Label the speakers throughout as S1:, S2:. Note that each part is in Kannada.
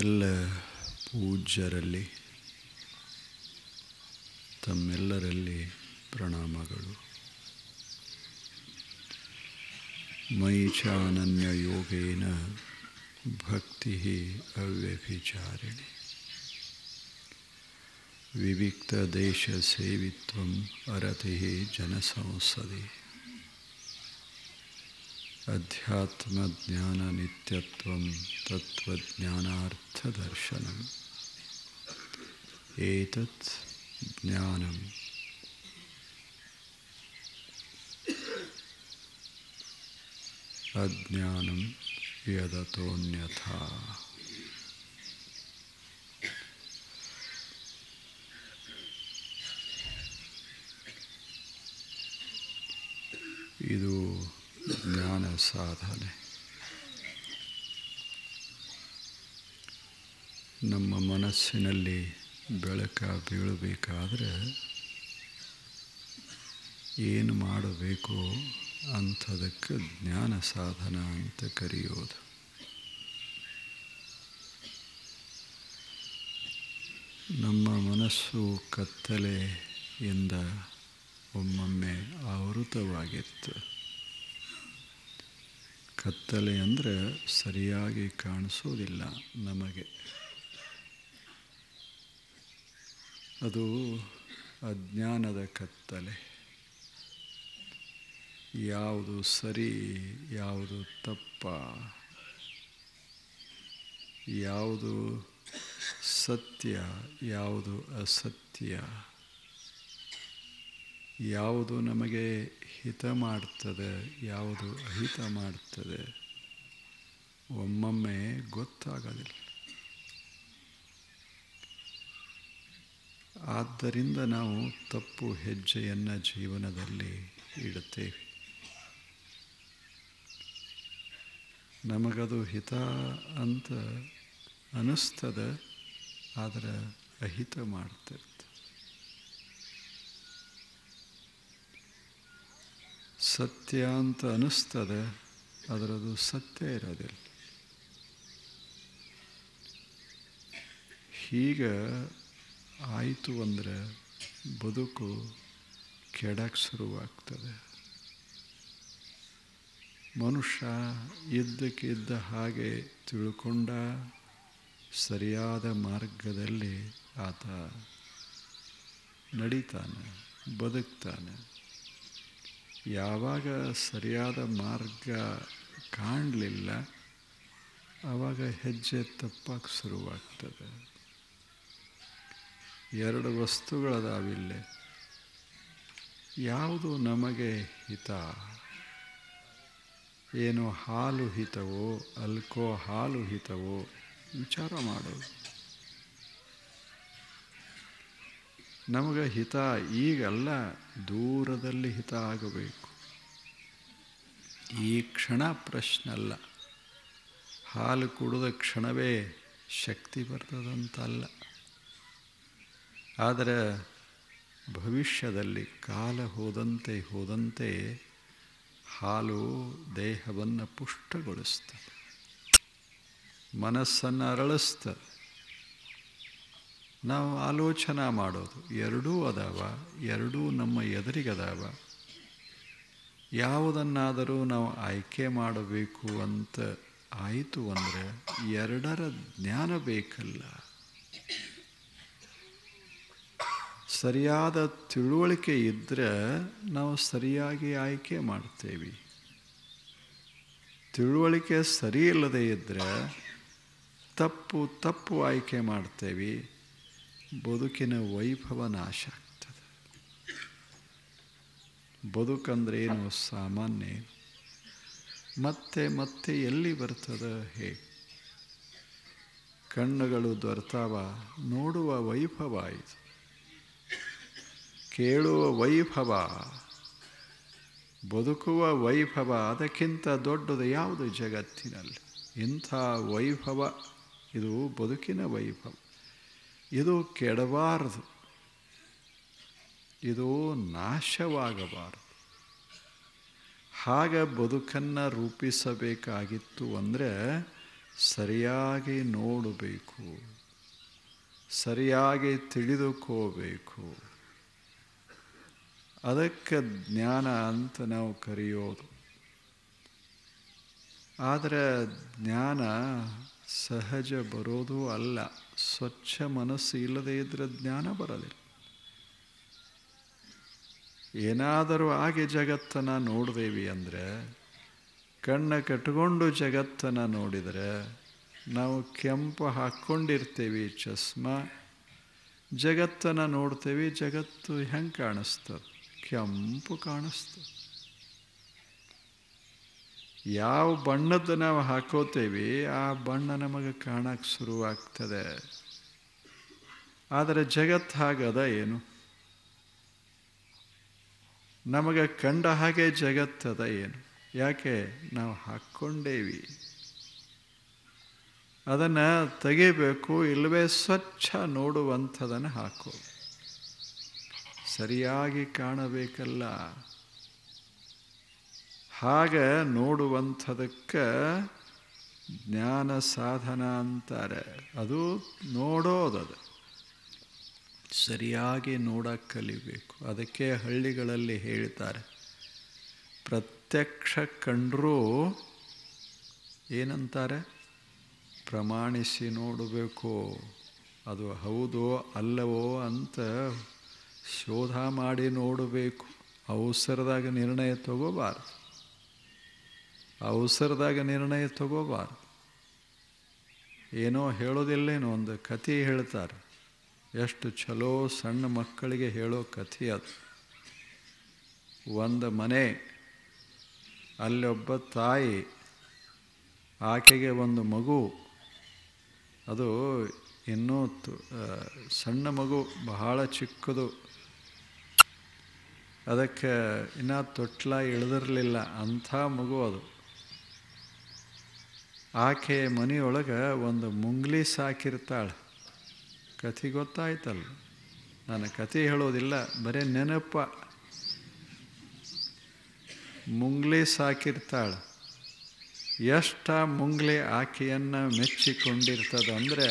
S1: ಎಲ್ಲ ಪೂಜ್ಯರಲ್ಲಿ ತಮ್ಮೆಲ್ಲರಲ್ಲಿ ಪ್ರಣಾಮಗಳು ಮೈಚಾನನ್ಯ ಯೋಗೇನ ಭಕ್ತಿ ಅವ್ಯಭಿಚಾರಿಣಿ ವಿವಿಕ್ತ ದೇಶ ಸೇವಿತ್ವ ಅರತಿ ಜನಸಂಸದಿ अध्यात्मज्ञाननित्यत्वं तत्त्वज्ञानार्थदर्शनम् एतत् ज्ञानम् अज्ञानं यदतोऽन्यथा ಇದು ಜ್ಞಾನ ಸಾಧನೆ ನಮ್ಮ ಮನಸ್ಸಿನಲ್ಲಿ ಬೆಳಕ ಬೀಳಬೇಕಾದ್ರೆ ಏನು ಮಾಡಬೇಕು ಅಂಥದಕ್ಕೆ ಜ್ಞಾನ ಸಾಧನ ಅಂತ ಕರೆಯೋದು ನಮ್ಮ ಮನಸ್ಸು ಕತ್ತಲೆಯಿಂದ ಒಮ್ಮೊಮ್ಮೆ ಆವೃತವಾಗಿತ್ತು ಕತ್ತಲೆ ಅಂದರೆ ಸರಿಯಾಗಿ ಕಾಣಿಸೋದಿಲ್ಲ ನಮಗೆ ಅದು ಅಜ್ಞಾನದ ಕತ್ತಲೆ ಯಾವುದು ಸರಿ ಯಾವುದು ತಪ್ಪ ಯಾವುದು ಸತ್ಯ ಯಾವುದು ಅಸತ್ಯ ಯಾವುದು ನಮಗೆ ಹಿತ ಮಾಡ್ತದೆ ಯಾವುದು ಅಹಿತ ಮಾಡ್ತದೆ ಒಮ್ಮೊಮ್ಮೆ ಗೊತ್ತಾಗಲಿಲ್ಲ ಆದ್ದರಿಂದ ನಾವು ತಪ್ಪು ಹೆಜ್ಜೆಯನ್ನು ಜೀವನದಲ್ಲಿ ಇಡುತ್ತೇವೆ ನಮಗದು ಹಿತ ಅಂತ ಅನಿಸ್ತದೆ ಆದರೆ ಅಹಿತ ಮಾಡ್ತದೆ ಸತ್ಯ ಅಂತ ಅನ್ನಿಸ್ತದೆ ಅದರದು ಸತ್ಯ ಇರೋದಿಲ್ಲ ಹೀಗೆ ಆಯಿತು ಅಂದರೆ ಬದುಕು ಕೆಡಕ್ಕೆ ಶುರುವಾಗ್ತದೆ ಮನುಷ್ಯ ಇದ್ದಕ್ಕಿದ್ದ ಹಾಗೆ ತಿಳ್ಕೊಂಡ ಸರಿಯಾದ ಮಾರ್ಗದಲ್ಲಿ ಆತ ನಡೀತಾನೆ ಬದುಕ್ತಾನೆ ಯಾವಾಗ ಸರಿಯಾದ ಮಾರ್ಗ ಕಾಣಲಿಲ್ಲ ಆವಾಗ ಹೆಜ್ಜೆ ತಪ್ಪಾಗಿ ಶುರುವಾಗ್ತದೆ ಎರಡು ವಸ್ತುಗಳದಾವಿಲ್ಲೆ ಯಾವುದು ನಮಗೆ ಹಿತ ಏನು ಹಾಲು ಹಿತವೋ ಅಲ್ಕೋ ಹಾಲು ಹಿತವೋ ವಿಚಾರ ಮಾಡೋದು ನಮಗೆ ಹಿತ ಈಗಲ್ಲ ದೂರದಲ್ಲಿ ಹಿತ ಆಗಬೇಕು ಈ ಕ್ಷಣ ಪ್ರಶ್ನೆ ಅಲ್ಲ ಹಾಲು ಕುಡಿದ ಕ್ಷಣವೇ ಶಕ್ತಿ ಬರ್ತದಂತಲ್ಲ ಆದರೆ ಭವಿಷ್ಯದಲ್ಲಿ ಕಾಲ ಹೋದಂತೆ ಹೋದಂತೆ ಹಾಲು ದೇಹವನ್ನು ಪುಷ್ಟಗೊಳಿಸ್ತದೆ ಮನಸ್ಸನ್ನು ಅರಳಿಸ್ತದೆ ನಾವು ಆಲೋಚನಾ ಮಾಡೋದು ಎರಡೂ ಅದಾವ ಎರಡೂ ನಮ್ಮ ಎದುರಿಗದಾವ ಯಾವುದನ್ನಾದರೂ ನಾವು ಆಯ್ಕೆ ಮಾಡಬೇಕು ಅಂತ ಆಯಿತು ಅಂದರೆ ಎರಡರ ಜ್ಞಾನ ಬೇಕಲ್ಲ ಸರಿಯಾದ ತಿಳುವಳಿಕೆ ಇದ್ದರೆ ನಾವು ಸರಿಯಾಗಿ ಆಯ್ಕೆ ಮಾಡ್ತೇವೆ ತಿಳುವಳಿಕೆ ಸರಿ ಇಲ್ಲದೇ ಇದ್ದರೆ ತಪ್ಪು ತಪ್ಪು ಆಯ್ಕೆ ಮಾಡ್ತೇವೆ ಬದುಕಿನ ವೈಭವ ನಾಶ ಆಗ್ತದೆ ಬದುಕಂದ್ರೆ ಏನು ಸಾಮಾನ್ಯ ಮತ್ತೆ ಮತ್ತೆ ಎಲ್ಲಿ ಬರ್ತದ ಹೇ ಕಣ್ಣುಗಳು ದೊರೆತಾವ ನೋಡುವ ವೈಭವ ಇದು ಕೇಳುವ ವೈಭವ ಬದುಕುವ ವೈಭವ ಅದಕ್ಕಿಂತ ದೊಡ್ಡದು ಯಾವುದು ಜಗತ್ತಿನಲ್ಲಿ ಇಂಥ ವೈಭವ ಇದು ಬದುಕಿನ ವೈಭವ ಇದು ಕೆಡಬಾರದು ಇದು ನಾಶವಾಗಬಾರದು ಹಾಗೆ ಬದುಕನ್ನು ರೂಪಿಸಬೇಕಾಗಿತ್ತು ಅಂದರೆ ಸರಿಯಾಗಿ ನೋಡಬೇಕು ಸರಿಯಾಗಿ ತಿಳಿದುಕೋಬೇಕು ಅದಕ್ಕೆ ಜ್ಞಾನ ಅಂತ ನಾವು ಕರೆಯೋದು ಆದರೆ ಜ್ಞಾನ ಸಹಜ ಬರೋದು ಅಲ್ಲ ಸ್ವಚ್ಛ ಮನಸ್ಸು ಇಲ್ಲದೇ ಇದ್ದರೆ ಜ್ಞಾನ ಬರಲಿಲ್ಲ ಏನಾದರೂ ಆಗಿ ಜಗತ್ತನ್ನು ನೋಡಿದೇವಿ ಅಂದರೆ ಕಣ್ಣು ಕಟ್ಕೊಂಡು ಜಗತ್ತನ್ನು ನೋಡಿದರೆ ನಾವು ಕೆಂಪು ಹಾಕ್ಕೊಂಡಿರ್ತೀವಿ ಚಸ್ಮಾ ಜಗತ್ತನ್ನು ನೋಡ್ತೇವೆ ಜಗತ್ತು ಹೆಂಗೆ ಕಾಣಿಸ್ತದೆ ಕೆಂಪು ಕಾಣಿಸ್ತದೆ ಯಾವ ಬಣ್ಣದ್ದು ನಾವು ಹಾಕೋತೇವೆ ಆ ಬಣ್ಣ ನಮಗೆ ಕಾಣಕ್ಕೆ ಶುರುವಾಗ್ತದೆ ಆದರೆ ಜಗತ್ತು ಹಾಗದ ಏನು ನಮಗೆ ಕಂಡ ಹಾಗೆ ಜಗತ್ತದ ಏನು ಯಾಕೆ ನಾವು ಹಾಕ್ಕೊಂಡೇವಿ ಅದನ್ನು ತೆಗಿಬೇಕು ಇಲ್ಲವೇ ಸ್ವಚ್ಛ ನೋಡುವಂಥದನ್ನು ಹಾಕು ಸರಿಯಾಗಿ ಕಾಣಬೇಕಲ್ಲ ಹಾಗೆ ನೋಡುವಂಥದಕ್ಕೆ ಜ್ಞಾನ ಸಾಧನ ಅಂತಾರೆ ಅದು ನೋಡೋದದು ಸರಿಯಾಗಿ ನೋಡ ಕಲಿಬೇಕು ಅದಕ್ಕೆ ಹಳ್ಳಿಗಳಲ್ಲಿ ಹೇಳ್ತಾರೆ ಪ್ರತ್ಯಕ್ಷ ಕಂಡರೂ ಏನಂತಾರೆ ಪ್ರಮಾಣಿಸಿ ನೋಡಬೇಕು ಅದು ಹೌದೋ ಅಲ್ಲವೋ ಅಂತ ಶೋಧ ಮಾಡಿ ನೋಡಬೇಕು ಅವಸರದಾಗ ನಿರ್ಣಯ ತಗೋಬಾರ್ದು ಅವಸರದಾಗ ನಿರ್ಣಯ ತಗೋಬಾರ್ದು ಏನೋ ಹೇಳೋದಿಲ್ಲೇನೋ ಒಂದು ಕಥೆ ಹೇಳ್ತಾರೆ ಎಷ್ಟು ಚಲೋ ಸಣ್ಣ ಮಕ್ಕಳಿಗೆ ಹೇಳೋ ಕಥೆ ಅದು ಒಂದು ಮನೆ ಅಲ್ಲೊಬ್ಬ ತಾಯಿ ಆಕೆಗೆ ಒಂದು ಮಗು ಅದು ಇನ್ನೂ ಸಣ್ಣ ಮಗು ಬಹಳ ಚಿಕ್ಕದು ಅದಕ್ಕೆ ಇನ್ನೂ ತೊಟ್ಲ ಇಳಿದಿರಲಿಲ್ಲ ಅಂಥ ಮಗು ಅದು ಆಕೆ ಮನೆಯೊಳಗೆ ಒಂದು ಮುಂಗ್ಲಿ ಸಾಕಿರ್ತಾಳೆ ಕಥೆ ಗೊತ್ತಾಯ್ತಲ್ಲ ನಾನು ಕಥೆ ಹೇಳೋದಿಲ್ಲ ಬರೀ ನೆನಪ ಮುಂಗ್ಲಿ ಸಾಕಿರ್ತಾಳೆ ಎಷ್ಟ ಮುಂಗ್ಲಿ ಆಕೆಯನ್ನು ಮೆಚ್ಚಿಕೊಂಡಿರ್ತದಂದರೆ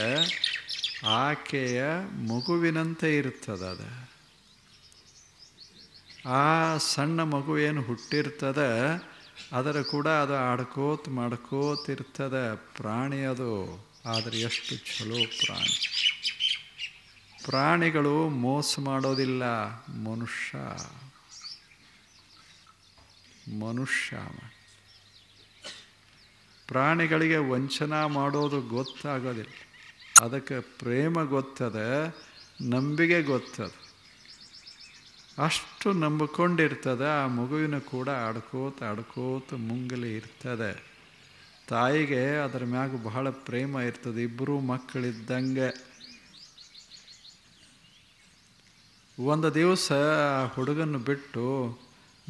S1: ಆಕೆಯ ಮಗುವಿನಂತೆ ಇರ್ತದ ಅದು ಆ ಸಣ್ಣ ಮಗುವೇನು ಹುಟ್ಟಿರ್ತದ ಆದರೆ ಕೂಡ ಅದು ಆಡ್ಕೋತ ಮಾಡ್ಕೋತಿರ್ತದೆ ಪ್ರಾಣಿ ಅದು ಆದರೆ ಎಷ್ಟು ಚಲೋ ಪ್ರಾಣಿ ಪ್ರಾಣಿಗಳು ಮೋಸ ಮಾಡೋದಿಲ್ಲ ಮನುಷ್ಯ ಮನುಷ್ಯ ಪ್ರಾಣಿಗಳಿಗೆ ವಂಚನ ಮಾಡೋದು ಗೊತ್ತಾಗೋದಿಲ್ಲ ಅದಕ್ಕೆ ಪ್ರೇಮ ಗೊತ್ತದೆ ನಂಬಿಕೆ ಗೊತ್ತದೆ ಅಷ್ಟು ನಂಬಿಕೊಂಡಿರ್ತದೆ ಆ ಮಗುವಿನ ಕೂಡ ಆಡ್ಕೋತ ಆಡ್ಕೋತ ಮುಂಗಲಿ ಇರ್ತದೆ ತಾಯಿಗೆ ಅದರ ಮ್ಯಾಗ ಬಹಳ ಪ್ರೇಮ ಇರ್ತದೆ ಇಬ್ಬರೂ ಮಕ್ಕಳಿದ್ದಂಗೆ ಒಂದು ದಿವಸ ಆ ಹುಡುಗನ್ನು ಬಿಟ್ಟು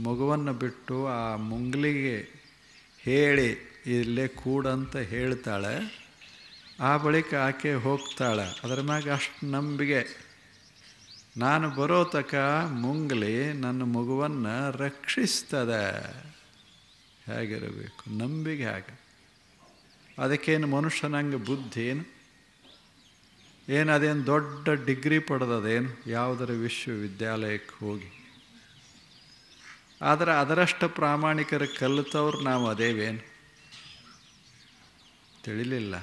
S1: ಮಗುವನ್ನು ಬಿಟ್ಟು ಆ ಮುಂಗ್ಲಿಗೆ ಹೇಳಿ ಇಲ್ಲೇ ಅಂತ ಹೇಳ್ತಾಳೆ ಆ ಬಳಿಕ ಆಕೆ ಹೋಗ್ತಾಳೆ ಅದರ ಮ್ಯಾಗ ಅಷ್ಟು ನಂಬಿಕೆ ನಾನು ಬರೋ ತಕ ಮುಂಗ್ಲಿ ನನ್ನ ಮಗುವನ್ನು ರಕ್ಷಿಸ್ತದೆ ಹೇಗಿರಬೇಕು ನಂಬಿಕೆ ಹೇಗೆ ಅದಕ್ಕೇನು ಮನುಷ್ಯನಂಗೆ ಬುದ್ಧಿ ಏನು ಏನು ಅದೇನು ದೊಡ್ಡ ಡಿಗ್ರಿ ಪಡೆದದೇನು ಯಾವುದರ ವಿಶ್ವವಿದ್ಯಾಲಯಕ್ಕೆ ಹೋಗಿ ಆದರೆ ಅದರಷ್ಟು ಪ್ರಾಮಾಣಿಕರು ಕಲಿತವ್ರು ನಾವು ಅದೇವೇನು ತಿಳಿಲಿಲ್ಲ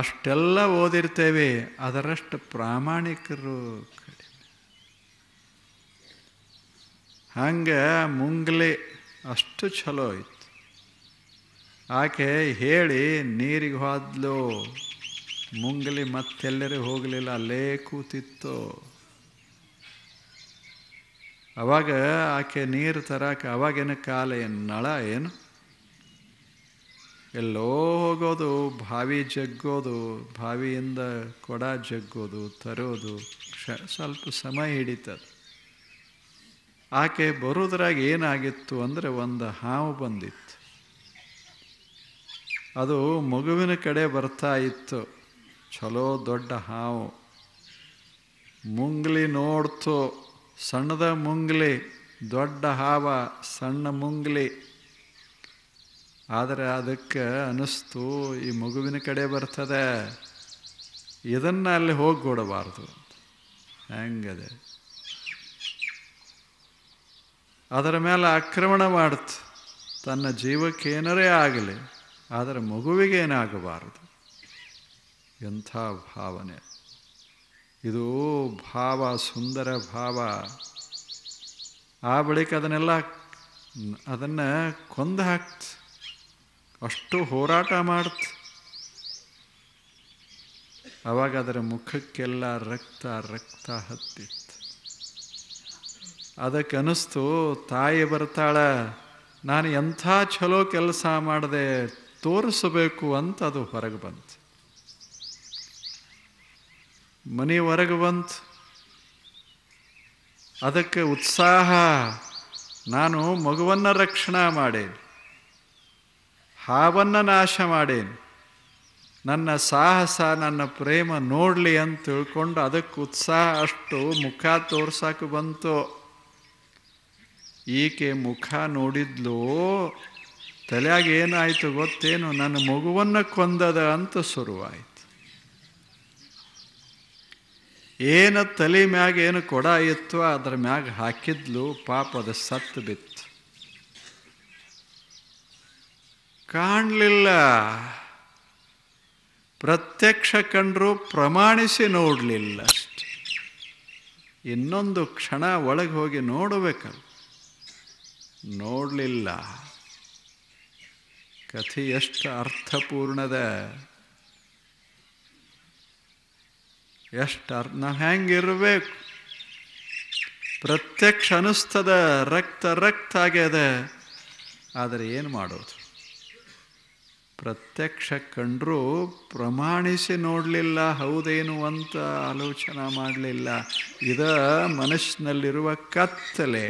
S1: ಅಷ್ಟೆಲ್ಲ ಓದಿರ್ತೇವೆ ಅದರಷ್ಟು ಪ್ರಾಮಾಣಿಕರು ಕಡಿಮೆ ಹಂಗೆ ಮುಂಗ್ಲೆ ಅಷ್ಟು ಚಲೋ ಇತ್ತು ಆಕೆ ಹೇಳಿ ನೀರಿಗೆ ಹೋದ್ಲು ಮುಂಗ್ಲಿ ಮತ್ತೆಲ್ಲರೂ ಹೋಗಲಿಲ್ಲ ಅಲ್ಲೇ ಕೂತಿತ್ತು ಅವಾಗ ಆಕೆ ನೀರು ತರಕ ಅವಾಗೇನು ಕಾಲ ಏನು ನಳ ಏನು ಎಲ್ಲೋ ಹೋಗೋದು ಬಾವಿ ಜಗ್ಗೋದು ಬಾವಿಯಿಂದ ಕೊಡ ಜಗ್ಗೋದು ತರೋದು ಕ್ಷ ಸ್ವಲ್ಪ ಸಮಯ ಹಿಡಿತದೆ ಆಕೆ ಬರೋದ್ರಾಗ ಏನಾಗಿತ್ತು ಅಂದರೆ ಒಂದು ಹಾವು ಬಂದಿತ್ತು ಅದು ಮಗುವಿನ ಕಡೆ ಬರ್ತಾ ಇತ್ತು ಚಲೋ ದೊಡ್ಡ ಹಾವು ಮುಂಗ್ಲಿ ನೋಡ್ತು ಸಣ್ಣದ ಮುಂಗ್ಲಿ ದೊಡ್ಡ ಹಾವ ಸಣ್ಣ ಮುಂಗ್ಲಿ ಆದರೆ ಅದಕ್ಕೆ ಅನ್ನಿಸ್ತು ಈ ಮಗುವಿನ ಕಡೆ ಬರ್ತದೆ ಇದನ್ನು ಅಲ್ಲಿ ಹೋಗಿಕೊಡಬಾರ್ದು ಹೆಂಗದೆ ಅದರ ಮೇಲೆ ಆಕ್ರಮಣ ಮಾಡ್ತು ತನ್ನ ಜೀವಕ್ಕೆ ಆಗಲಿ ಆದರೆ ಮಗುವಿಗೆ ಏನಾಗಬಾರದು ಎಂಥ ಭಾವನೆ ಇದು ಭಾವ ಸುಂದರ ಭಾವ ಆ ಬಳಿಕ ಅದನ್ನೆಲ್ಲ ಅದನ್ನು ಕೊಂದು ಹಾಕ್ತು ಅಷ್ಟು ಹೋರಾಟ ಮಾಡ್ತು ಅವಾಗ ಅದರ ಮುಖಕ್ಕೆಲ್ಲ ರಕ್ತ ರಕ್ತ ಹತ್ತಿತ್ತು ಅದಕ್ಕೆ ಅನ್ನಿಸ್ತು ತಾಯಿ ಬರ್ತಾಳ ನಾನು ಎಂಥ ಚಲೋ ಕೆಲಸ ಮಾಡದೆ ತೋರಿಸಬೇಕು ಅಂತ ಅದು ಹೊರಗೆ ಬಂತು ಮನೆ ಹೊರಗೆ ಬಂತು ಅದಕ್ಕೆ ಉತ್ಸಾಹ ನಾನು ಮಗುವನ್ನು ರಕ್ಷಣಾ ಮಾಡೇನೆ ಹಾವನ್ನು ನಾಶ ಮಾಡೇನು ನನ್ನ ಸಾಹಸ ನನ್ನ ಪ್ರೇಮ ನೋಡಲಿ ಅಂತ ತಿಳ್ಕೊಂಡು ಅದಕ್ಕೆ ಉತ್ಸಾಹ ಅಷ್ಟು ಮುಖ ತೋರ್ಸೋಕೆ ಬಂತು ಈಕೆ ಮುಖ ನೋಡಿದ್ಲು ತಲೆಯಾಗ ಏನಾಯಿತು ಗೊತ್ತೇನು ನನ್ನ ಮಗುವನ್ನು ಕೊಂದದ ಅಂತ ಶುರುವಾಯಿತು ಏನು ತಲೆ ಮ್ಯಾಗ ಏನು ಕೊಡ ಇತ್ತು ಅದ್ರ ಮ್ಯಾಗ ಹಾಕಿದ್ಲು ಪಾಪದ ಸತ್ತು ಬಿತ್ತು ಕಾಣಲಿಲ್ಲ ಪ್ರತ್ಯಕ್ಷ ಕಂಡರೂ ಪ್ರಮಾಣಿಸಿ ನೋಡಲಿಲ್ಲ ಅಷ್ಟೆ ಇನ್ನೊಂದು ಕ್ಷಣ ಒಳಗೆ ಹೋಗಿ ನೋಡಬೇಕಲ್ಲ ನೋಡಲಿಲ್ಲ ಕಥೆ ಎಷ್ಟು ಅರ್ಥಪೂರ್ಣದ ಎಷ್ಟು ಅರ್ ನಾವು ಹೆಂಗಿರಬೇಕು ಪ್ರತ್ಯಕ್ಷ ಅನಿಸ್ತದ ರಕ್ತ ರಕ್ತ ಆಗ್ಯದ ಆದರೆ ಏನು ಮಾಡೋದು ಪ್ರತ್ಯಕ್ಷ ಕಂಡರೂ ಪ್ರಮಾಣಿಸಿ ನೋಡಲಿಲ್ಲ ಹೌದೇನು ಅಂತ ಆಲೋಚನೆ ಮಾಡಲಿಲ್ಲ ಇದ ಮನಸ್ಸಿನಲ್ಲಿರುವ ಕತ್ತಲೆ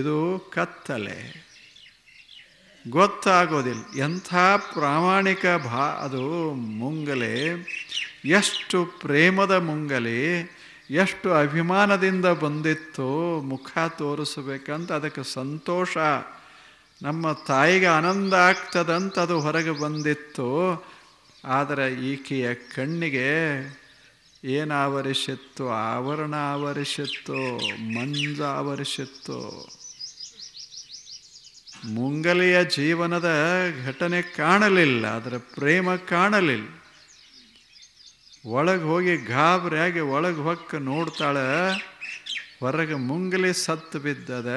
S1: ಇದು ಕತ್ತಲೆ ಗೊತ್ತಾಗೋದಿಲ್ಲ ಎಂಥ ಪ್ರಾಮಾಣಿಕ ಭಾ ಅದು ಮುಂಗಲೆ ಎಷ್ಟು ಪ್ರೇಮದ ಮುಂಗಲೆ ಎಷ್ಟು ಅಭಿಮಾನದಿಂದ ಬಂದಿತ್ತೋ ಮುಖ ತೋರಿಸಬೇಕಂತ ಅದಕ್ಕೆ ಸಂತೋಷ ನಮ್ಮ ತಾಯಿಗೆ ಆನಂದ ಆಗ್ತದಂತ ಅದು ಹೊರಗೆ ಬಂದಿತ್ತು ಆದರೆ ಈಕೆಯ ಕಣ್ಣಿಗೆ ಏನಾವರಿಸಿತ್ತು ಆವರಿಸಿತ್ತು ಆವರಣ ಆವರಿಸಿತ್ತು ಮಂಜ ಆವರಿಸಿತ್ತು ಮುಂಗಲಿಯ ಜೀವನದ ಘಟನೆ ಕಾಣಲಿಲ್ಲ ಅದರ ಪ್ರೇಮ ಕಾಣಲಿಲ್ಲ ಒಳಗೆ ಹೋಗಿ ಗಾಬರಿಯಾಗಿ ಒಳಗೆ ಹೊಕ್ಕ ನೋಡ್ತಾಳೆ ಹೊರಗೆ ಮುಂಗಲಿ ಸತ್ತು ಬಿದ್ದದ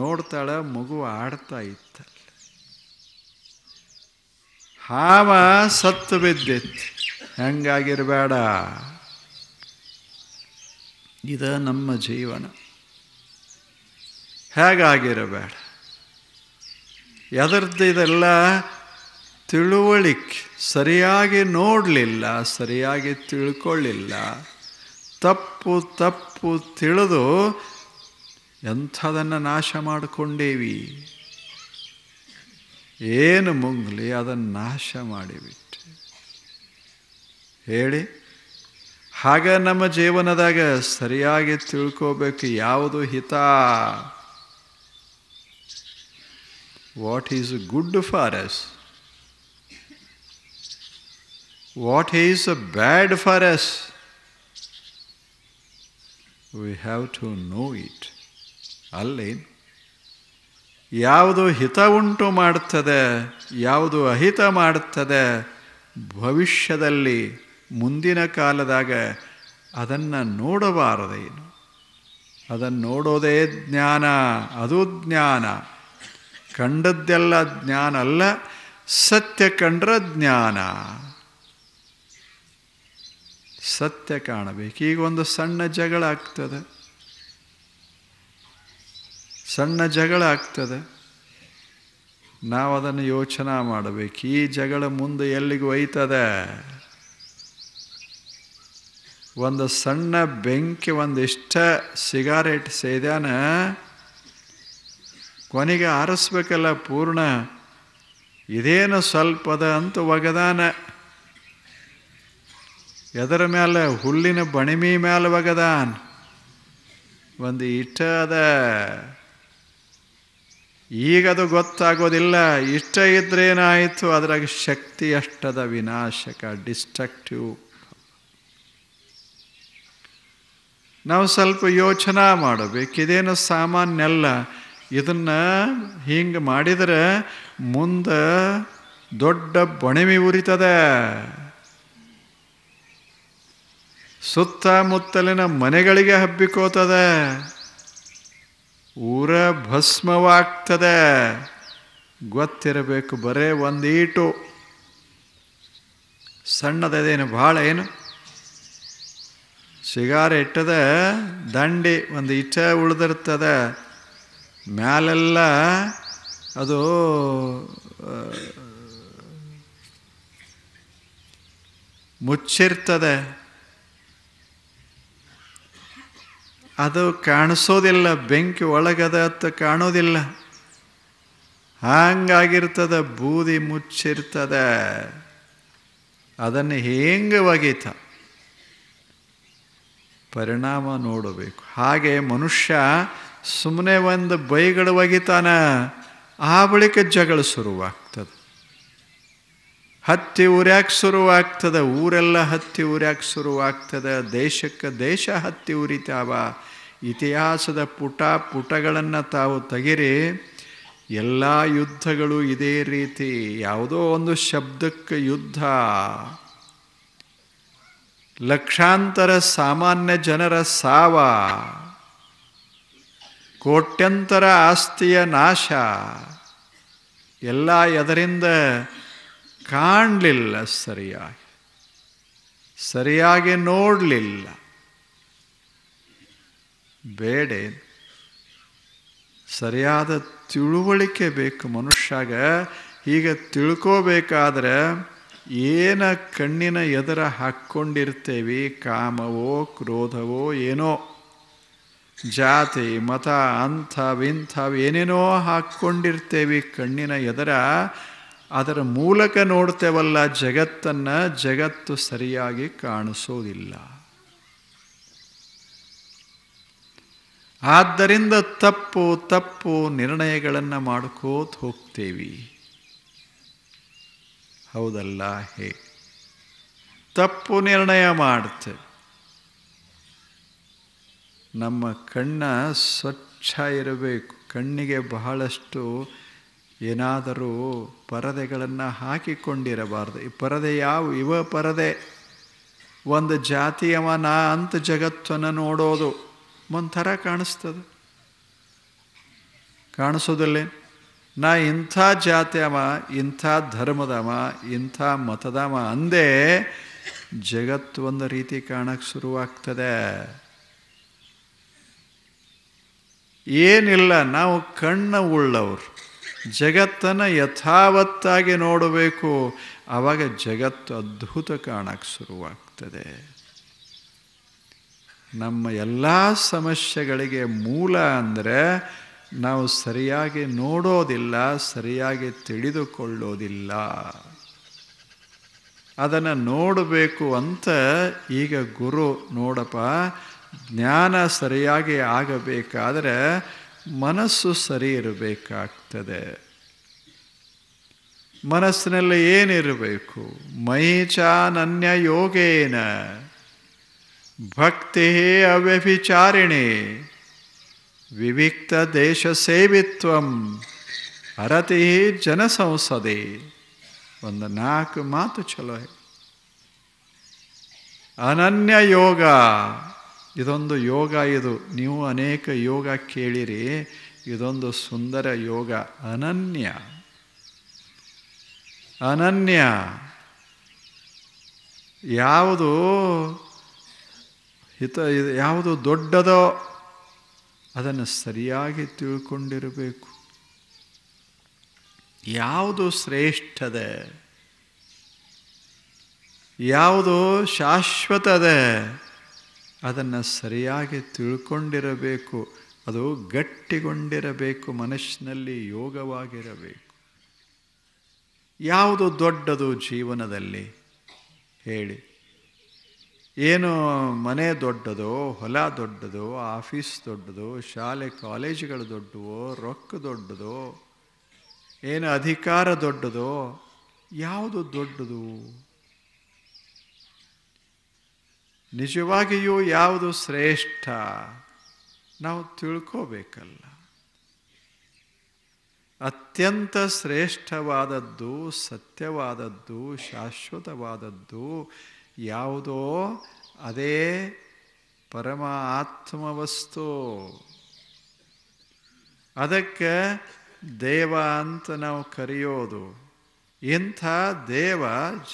S1: ನೋಡ್ತಾಳೆ ಮಗು ಆಡ್ತಾ ಇತ್ತಲ್ಲ ಹಾವ ಸತ್ತು ಬಿದ್ದೆತ್ತಿ ಹೆಂಗಾಗಿರಬೇಡ ಇದ ನಮ್ಮ ಜೀವನ ಹೇಗಾಗಿರಬೇಡ ಎದರ್ದು ಇದೆಲ್ಲ ತಿಳುವಳಿಕೆ ಸರಿಯಾಗಿ ನೋಡಲಿಲ್ಲ ಸರಿಯಾಗಿ ತಿಳ್ಕೊಳ್ಳಿಲ್ಲ ತಪ್ಪು ತಪ್ಪು ತಿಳಿದು ಎಂಥದನ್ನು ನಾಶ ಮಾಡಿಕೊಂಡೇವಿ ಏನು ಮುಂಗ್ಲಿ ಅದನ್ನು ನಾಶ ಮಾಡಿಬಿಟ್ಟು ಹೇಳಿ ಹಾಗೆ ನಮ್ಮ ಜೀವನದಾಗ ಸರಿಯಾಗಿ ತಿಳ್ಕೋಬೇಕು ಯಾವುದು ಹಿತ what is good for us what is bad for us we have to know it ಅಲ್ಲಿ ಯಾವುದು ಹಿತ ಉಂಟು ಮಾಡ್ತದೆ ಯಾವುದು ಅಹಿತ ಮಾಡುತ್ತದೆ ಭವಿಷ್ಯದಲ್ಲಿ ಮುಂದಿನ ಕಾಲದಾಗ ಅದನ್ನು ನೋಡಬಾರದೇನು ಅದನ್ನು ನೋಡೋದೇ ಜ್ಞಾನ ಅದು ಜ್ಞಾನ ಕಂಡದ್ದೆಲ್ಲ ಜ್ಞಾನ ಅಲ್ಲ ಸತ್ಯ ಕಂಡ್ರ ಜ್ಞಾನ ಸತ್ಯ ಕಾಣಬೇಕು ಈಗ ಒಂದು ಸಣ್ಣ ಜಗಳ ಆಗ್ತದೆ ಸಣ್ಣ ಜಗಳ ಆಗ್ತದೆ ನಾವು ಅದನ್ನು ಯೋಚನಾ ಮಾಡಬೇಕು ಈ ಜಗಳ ಮುಂದೆ ಎಲ್ಲಿಗೆ ಒಯ್ತದೆ ಒಂದು ಸಣ್ಣ ಬೆಂಕಿ ಒಂದಿಷ್ಟ ಸಿಗಾರೆಟ್ ಸೇದಾನ ಕೊನೆಗೆ ಆರಿಸ್ಬೇಕಲ್ಲ ಪೂರ್ಣ ಇದೇನು ಸ್ವಲ್ಪದ ಅಂತ ಒಗದಾನ ಎದರ ಮೇಲೆ ಹುಲ್ಲಿನ ಬಣಿಮಿ ಮೇಲೆ ಒಗದಾನ ಒಂದು ಇಟ್ಟ ಅದ ಈಗದು ಗೊತ್ತಾಗೋದಿಲ್ಲ ಇಷ್ಟ ಇದ್ರೇನಾಯಿತು ಅದ್ರಾಗ ಶಕ್ತಿ ಅಷ್ಟದ ವಿನಾಶಕ ಡಿಸ್ಟ್ರಕ್ಟಿವ್ ನಾವು ಸ್ವಲ್ಪ ಯೋಚನಾ ಮಾಡಬೇಕು ಸಾಮಾನ್ಯ ಅಲ್ಲ ಇದನ್ನು ಹಿಂಗೆ ಮಾಡಿದರೆ ಮುಂದೆ ದೊಡ್ಡ ಬೊಣಮಿ ಉರಿತದ ಸುತ್ತಮುತ್ತಲಿನ ಮನೆಗಳಿಗೆ ಹಬ್ಬಿಕೋತದೆ ಊರ ಭಸ್ಮವಾಗ್ತದೆ ಗೊತ್ತಿರಬೇಕು ಬರೇ ಒಂದು ಈಟು ಸಣ್ಣದೇನು ಭಾಳ ಏನು ಸಿಗಾರ ಇಟ್ಟದ ದಂಡಿ ಒಂದು ಇಟ್ಟ ಉಳಿದಿರ್ತದೆ ಮ್ಯಾಲೆಲ್ಲ ಅದು ಮುಚ್ಚಿರ್ತದೆ ಅದು ಕಾಣಿಸೋದಿಲ್ಲ ಬೆಂಕಿ ಒಳಗದ ಅತ್ತ ಕಾಣೋದಿಲ್ಲ ಹಂಗಾಗಿರ್ತದ ಬೂದಿ ಮುಚ್ಚಿರ್ತದ ಅದನ್ನು ಹೇಗೆ ಒಗೀತ ಪರಿಣಾಮ ನೋಡಬೇಕು ಹಾಗೆ ಮನುಷ್ಯ ಸುಮ್ಮನೆ ಒಂದು ಬೈಗಳು ಒಗಿತಾನ ಆ ಬಳಿಕ ಜಗಳ ಶುರುವಾಗ್ತದೆ ಹತ್ತಿ ಊರ್ಯಾಕ್ ಶುರುವಾಗ್ತದೆ ಊರೆಲ್ಲ ಹತ್ತಿ ಊರ್ಯಾಕ್ ಶುರುವಾಗ್ತದೆ ದೇಶಕ್ಕೆ ದೇಶ ಹತ್ತಿ ಉರಿತಾವ ಇತಿಹಾಸದ ಪುಟ ಪುಟಗಳನ್ನು ತಾವು ತೆಗೆರಿ ಎಲ್ಲ ಯುದ್ಧಗಳು ಇದೇ ರೀತಿ ಯಾವುದೋ ಒಂದು ಶಬ್ದಕ್ಕೆ ಯುದ್ಧ ಲಕ್ಷಾಂತರ ಸಾಮಾನ್ಯ ಜನರ ಸಾವ ಕೋಟ್ಯಂತರ ಆಸ್ತಿಯ ನಾಶ ಎಲ್ಲ ಎದರಿಂದ ಕಾಣಲಿಲ್ಲ ಸರಿಯಾಗಿ ಸರಿಯಾಗಿ ನೋಡಲಿಲ್ಲ ಬೇಡ ಸರಿಯಾದ ತಿಳುವಳಿಕೆ ಬೇಕು ಮನುಷ್ಯಾಗ ಈಗ ತಿಳ್ಕೋಬೇಕಾದ್ರೆ ಏನ ಕಣ್ಣಿನ ಎದರ ಹಾಕ್ಕೊಂಡಿರ್ತೇವಿ ಕಾಮವೋ ಕ್ರೋಧವೋ ಏನೋ ಜಾತಿ ಮತ ಅಂಥವಿಂಥವೇನೇನೋ ಏನೇನೋ ಹಾಕ್ಕೊಂಡಿರ್ತೇವಿ ಕಣ್ಣಿನ ಎದರ ಅದರ ಮೂಲಕ ನೋಡ್ತೇವಲ್ಲ ಜಗತ್ತನ್ನು ಜಗತ್ತು ಸರಿಯಾಗಿ ಕಾಣಿಸೋದಿಲ್ಲ ಆದ್ದರಿಂದ ತಪ್ಪು ತಪ್ಪು ನಿರ್ಣಯಗಳನ್ನು ಮಾಡ್ಕೋತ ಹೋಗ್ತೇವಿ ಹೌದಲ್ಲ ಹೇ ತಪ್ಪು ನಿರ್ಣಯ ಮಾಡ್ತೇವೆ ನಮ್ಮ ಕಣ್ಣ ಸ್ವಚ್ಛ ಇರಬೇಕು ಕಣ್ಣಿಗೆ ಬಹಳಷ್ಟು ಏನಾದರೂ ಪರದೆಗಳನ್ನು ಹಾಕಿಕೊಂಡಿರಬಾರ್ದು ಈ ಪರದೆ ಯಾವ ಇವ ಪರದೆ ಒಂದು ಜಾತಿಯವನ ನಾ ಅಂತ ಜಗತ್ತನ್ನು ನೋಡೋದು ಒಂಥರ ಕಾಣಿಸ್ತದೆ ಕಾಣಿಸೋದಲ್ಲೇ ನಾ ಇಂಥ ಜಾತಿಯವ ಇಂಥ ಧರ್ಮದವ ಇಂಥ ಮತದವ ಅಂದೇ ಜಗತ್ತು ಒಂದು ರೀತಿ ಕಾಣಕ್ಕೆ ಶುರುವಾಗ್ತದೆ ಏನಿಲ್ಲ ನಾವು ಕಣ್ಣು ಉಳ್ಳವರು ಜಗತ್ತನ್ನು ಯಥಾವತ್ತಾಗಿ ನೋಡಬೇಕು ಆವಾಗ ಜಗತ್ತು ಅದ್ಭುತ ಕಾಣಕ್ಕೆ ಶುರುವಾಗ್ತದೆ ನಮ್ಮ ಎಲ್ಲ ಸಮಸ್ಯೆಗಳಿಗೆ ಮೂಲ ಅಂದರೆ ನಾವು ಸರಿಯಾಗಿ ನೋಡೋದಿಲ್ಲ ಸರಿಯಾಗಿ ತಿಳಿದುಕೊಳ್ಳೋದಿಲ್ಲ ಅದನ್ನು ನೋಡಬೇಕು ಅಂತ ಈಗ ಗುರು ನೋಡಪ್ಪ ಜ್ಞಾನ ಸರಿಯಾಗಿ ಆಗಬೇಕಾದರೆ ಮನಸ್ಸು ಸರಿ ಇರಬೇಕಾಗ್ತದೆ ಮನಸ್ಸಿನಲ್ಲಿ ಏನಿರಬೇಕು ಮೈಚಾನನ್ಯ ಯೋಗೇನ ಭಕ್ತಿ ಅವ್ಯಭಿಚಾರಿಣಿ ವಿವಿಕ್ತ ದೇಶ ಸೇವಿತ್ವ ಅರತಿ ಜನಸಂಸದೆ ಒಂದು ನಾಲ್ಕು ಮಾತು ಚಲೋ ಅನನ್ಯ ಯೋಗ ಇದೊಂದು ಯೋಗ ಇದು ನೀವು ಅನೇಕ ಯೋಗ ಕೇಳಿರಿ ಇದೊಂದು ಸುಂದರ ಯೋಗ ಅನನ್ಯ ಅನನ್ಯ ಯಾವುದು ಹಿತ ಯಾವುದು ದೊಡ್ಡದೋ ಅದನ್ನು ಸರಿಯಾಗಿ ತಿಳ್ಕೊಂಡಿರಬೇಕು ಯಾವುದು ಶ್ರೇಷ್ಠದೆ ಯಾವುದು ಶಾಶ್ವತದೇ ಅದನ್ನು ಸರಿಯಾಗಿ ತಿಳ್ಕೊಂಡಿರಬೇಕು ಅದು ಗಟ್ಟಿಗೊಂಡಿರಬೇಕು ಮನಸ್ಸಿನಲ್ಲಿ ಯೋಗವಾಗಿರಬೇಕು ಯಾವುದು ದೊಡ್ಡದು ಜೀವನದಲ್ಲಿ ಹೇಳಿ ಏನು ಮನೆ ದೊಡ್ಡದೋ ಹೊಲ ದೊಡ್ಡದೋ ಆಫೀಸ್ ದೊಡ್ಡದೋ ಶಾಲೆ ಕಾಲೇಜುಗಳು ದೊಡ್ಡವೋ ರೊಕ್ಕ ದೊಡ್ಡದೋ ಏನು ಅಧಿಕಾರ ದೊಡ್ಡದೋ ಯಾವುದು ದೊಡ್ಡದು ನಿಜವಾಗಿಯೂ ಯಾವುದು ಶ್ರೇಷ್ಠ ನಾವು ತಿಳ್ಕೋಬೇಕಲ್ಲ ಅತ್ಯಂತ ಶ್ರೇಷ್ಠವಾದದ್ದು ಸತ್ಯವಾದದ್ದು ಶಾಶ್ವತವಾದದ್ದು ಯಾವುದೋ ಅದೇ ವಸ್ತು ಅದಕ್ಕೆ ದೇವ ಅಂತ ನಾವು ಕರೆಯೋದು ಇಂಥ ದೇವ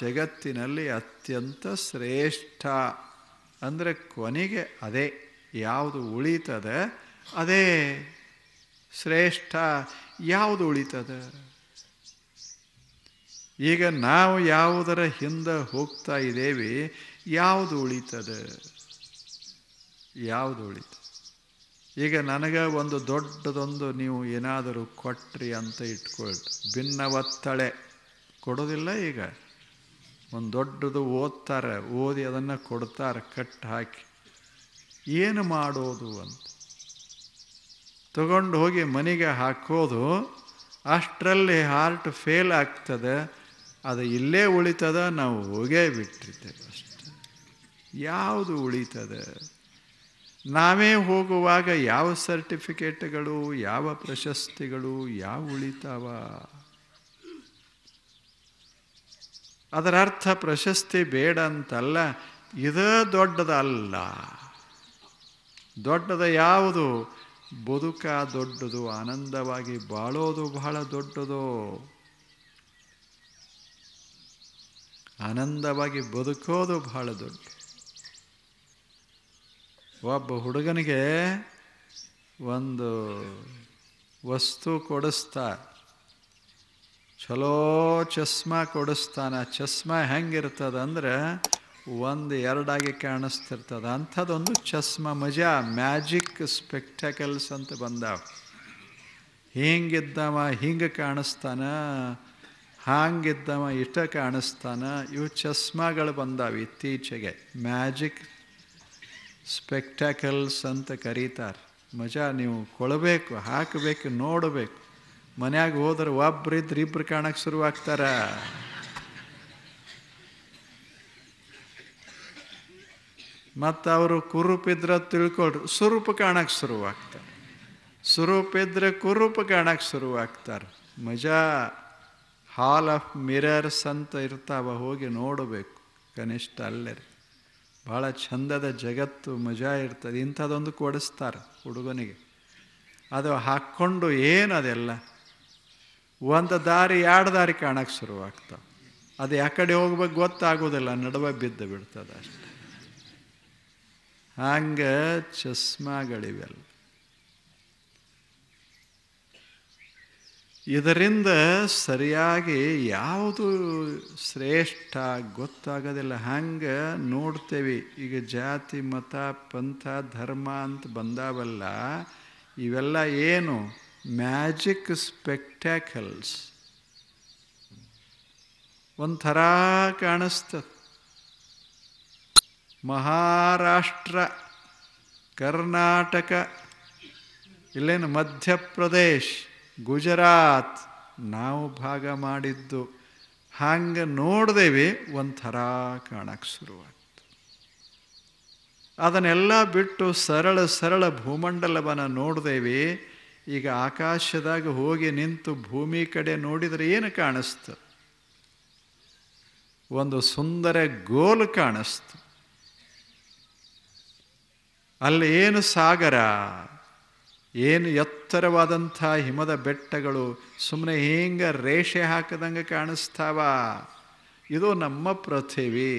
S1: ಜಗತ್ತಿನಲ್ಲಿ ಅತ್ಯಂತ ಶ್ರೇಷ್ಠ ಅಂದರೆ ಕೊನೆಗೆ ಅದೇ ಯಾವುದು ಉಳಿತದ ಅದೇ ಶ್ರೇಷ್ಠ ಯಾವುದು ಉಳಿತದೆ ಈಗ ನಾವು ಯಾವುದರ ಹಿಂದೆ ಹೋಗ್ತಾ ಇದ್ದೇವೆ ಯಾವುದು ಉಳಿತದೆ ಯಾವುದು ಉಳಿತದೆ ಈಗ ನನಗೆ ಒಂದು ದೊಡ್ಡದೊಂದು ನೀವು ಏನಾದರೂ ಕೊಟ್ರಿ ಅಂತ ಇಟ್ಕೊಳ್ತು ಭಿನ್ನ ಒತ್ತಳೆ ಕೊಡೋದಿಲ್ಲ ಈಗ ಒಂದು ದೊಡ್ಡದು ಓದ್ತಾರೆ ಓದಿ ಅದನ್ನು ಕೊಡ್ತಾರೆ ಕಟ್ ಹಾಕಿ ಏನು ಮಾಡೋದು ಅಂತ ತಗೊಂಡು ಹೋಗಿ ಮನೆಗೆ ಹಾಕೋದು ಅಷ್ಟರಲ್ಲಿ ಹಾರ್ಟ್ ಫೇಲ್ ಆಗ್ತದೆ ಅದು ಇಲ್ಲೇ ಉಳಿತದ ನಾವು ಹೋಗೇ ಬಿಟ್ಟಿರ್ತೇವೆ ಅಷ್ಟೆ ಯಾವುದು ಉಳಿತದೆ ನಾವೇ ಹೋಗುವಾಗ ಯಾವ ಸರ್ಟಿಫಿಕೇಟ್ಗಳು ಯಾವ ಪ್ರಶಸ್ತಿಗಳು ಯಾವ ಉಳಿತಾವ ಅದರ ಅರ್ಥ ಪ್ರಶಸ್ತಿ ಬೇಡ ಅಂತಲ್ಲ ಇದೇ ದೊಡ್ಡದಲ್ಲ ದೊಡ್ಡದ ಯಾವುದು ಬದುಕ ದೊಡ್ಡದು ಆನಂದವಾಗಿ ಬಾಳೋದು ಬಹಳ ದೊಡ್ಡದು ಆನಂದವಾಗಿ ಬದುಕೋದು ಬಹಳ ದೊಡ್ಡ ಒಬ್ಬ ಹುಡುಗನಿಗೆ ಒಂದು ವಸ್ತು ಕೊಡಿಸ್ತಾರೆ ಚಲೋ ಚಸ್ಮಾ ಕೊಡಿಸ್ತಾನೆ ಚಸ್ಮಾ ಹೆಂಗಿರ್ತದೆ ಅಂದರೆ ಒಂದು ಎರಡಾಗಿ ಕಾಣಿಸ್ತಿರ್ತದ ಅಂಥದ್ದೊಂದು ಚಸ್ಮಾ ಮಜಾ ಮ್ಯಾಜಿಕ್ ಸ್ಪೆಕ್ಟಕಲ್ಸ್ ಅಂತ ಬಂದಾವ ಹಿಂಗಿದ್ದವ ಹಿಂಗೆ ಕಾಣಿಸ್ತಾನ ಹಾಂಗಿದ್ದವ ಇಷ್ಟ ಕಾಣಿಸ್ತಾನ ಇವು ಚಸ್ಮಾಗಳು ಬಂದಾವ ಇತ್ತೀಚೆಗೆ ಮ್ಯಾಜಿಕ್ ಸ್ಪೆಕ್ಟಾಕಲ್ಸ್ ಅಂತ ಕರೀತಾರೆ ಮಜಾ ನೀವು ಕೊಳಬೇಕು ಹಾಕಬೇಕು ನೋಡಬೇಕು ಮನ್ಯಾಗ ಹೋದ್ರೆ ಒಬ್ಬರು ಇದ್ರೆ ಇಬ್ರು ಕಾಣಕ್ಕೆ ಶುರುವಾಗ್ತಾರ ಮತ್ತು ಅವರು ಕುರುಪಿದ್ರೆ ತಿಳ್ಕೊಳ್ರು ಸ್ವರೂಪ ಕಾಣಕ್ಕೆ ಶುರುವಾಗ್ತಾರೆ ಸುರೂಪಿದ್ರೆ ಕುರೂಪ ಕಾಣಕ್ಕೆ ಶುರುವಾಗ್ತಾರೆ ಮಜಾ ಹಾಲ್ ಆಫ್ ಮಿರರ್ಸ್ ಅಂತ ಇರ್ತಾವ ಹೋಗಿ ನೋಡಬೇಕು ಕನಿಷ್ಠ ಅಲ್ಲೇ ಭಾಳ ಚಂದದ ಜಗತ್ತು ಮಜಾ ಇರ್ತದೆ ಇಂಥದ್ದೊಂದು ಕೊಡಿಸ್ತಾರೆ ಹುಡುಗನಿಗೆ ಅದು ಹಾಕ್ಕೊಂಡು ಏನದೆಲ್ಲ ಒಂದು ದಾರಿ ಎರಡು ದಾರಿ ಕಾಣಕ್ಕೆ ಶುರುವಾಗ್ತಾವೆ ಅದು ಯಾಕಡೆ ಹೋಗ್ಬೇಕು ಗೊತ್ತಾಗೋದಿಲ್ಲ ನಡುವೆ ಬಿದ್ದು ಬಿಡ್ತದೆ ಅಷ್ಟೆ ಹಂಗೆ ಚಸ್ಮಾಗಳಿವೆಲ್ಲ ಇದರಿಂದ ಸರಿಯಾಗಿ ಯಾವುದು ಶ್ರೇಷ್ಠ ಗೊತ್ತಾಗೋದಿಲ್ಲ ಹಂಗೆ ನೋಡ್ತೇವೆ ಈಗ ಜಾತಿ ಮತ ಪಂಥ ಧರ್ಮ ಅಂತ ಬಂದಾವಲ್ಲ ಇವೆಲ್ಲ ಏನು ಮ್ಯಾಜಿಕ್ ಸ್ಪೆಕ್ಟ್ಯಾಕಲ್ಸ್ ಒಂಥರ ಕಾಣಿಸ್ತದ ಮಹಾರಾಷ್ಟ್ರ ಕರ್ನಾಟಕ ಇಲ್ಲೇನು ಮಧ್ಯಪ್ರದೇಶ್ ಗುಜರಾತ್ ನಾವು ಭಾಗ ಮಾಡಿದ್ದು ಹಂಗೆ ನೋಡ್ದೇವಿ ಒಂಥರ ಕಾಣಕ್ಕೆ ಶುರುವಾಗ್ತದೆ ಅದನ್ನೆಲ್ಲ ಬಿಟ್ಟು ಸರಳ ಸರಳ ಭೂಮಂಡಲವನ್ನು ನೋಡ್ದೇವಿ ಈಗ ಆಕಾಶದಾಗ ಹೋಗಿ ನಿಂತು ಭೂಮಿ ಕಡೆ ನೋಡಿದರೆ ಏನು ಕಾಣಿಸ್ತು ಒಂದು ಸುಂದರ ಗೋಲು ಕಾಣಿಸ್ತು ಅಲ್ಲಿ ಏನು ಸಾಗರ ಏನು ಎತ್ತರವಾದಂಥ ಹಿಮದ ಬೆಟ್ಟಗಳು ಸುಮ್ಮನೆ ಹಿಂಗೆ ರೇಷೆ ಹಾಕದಂಗೆ ಕಾಣಿಸ್ತಾವ ಇದು ನಮ್ಮ ಪೃಥ್ವಿ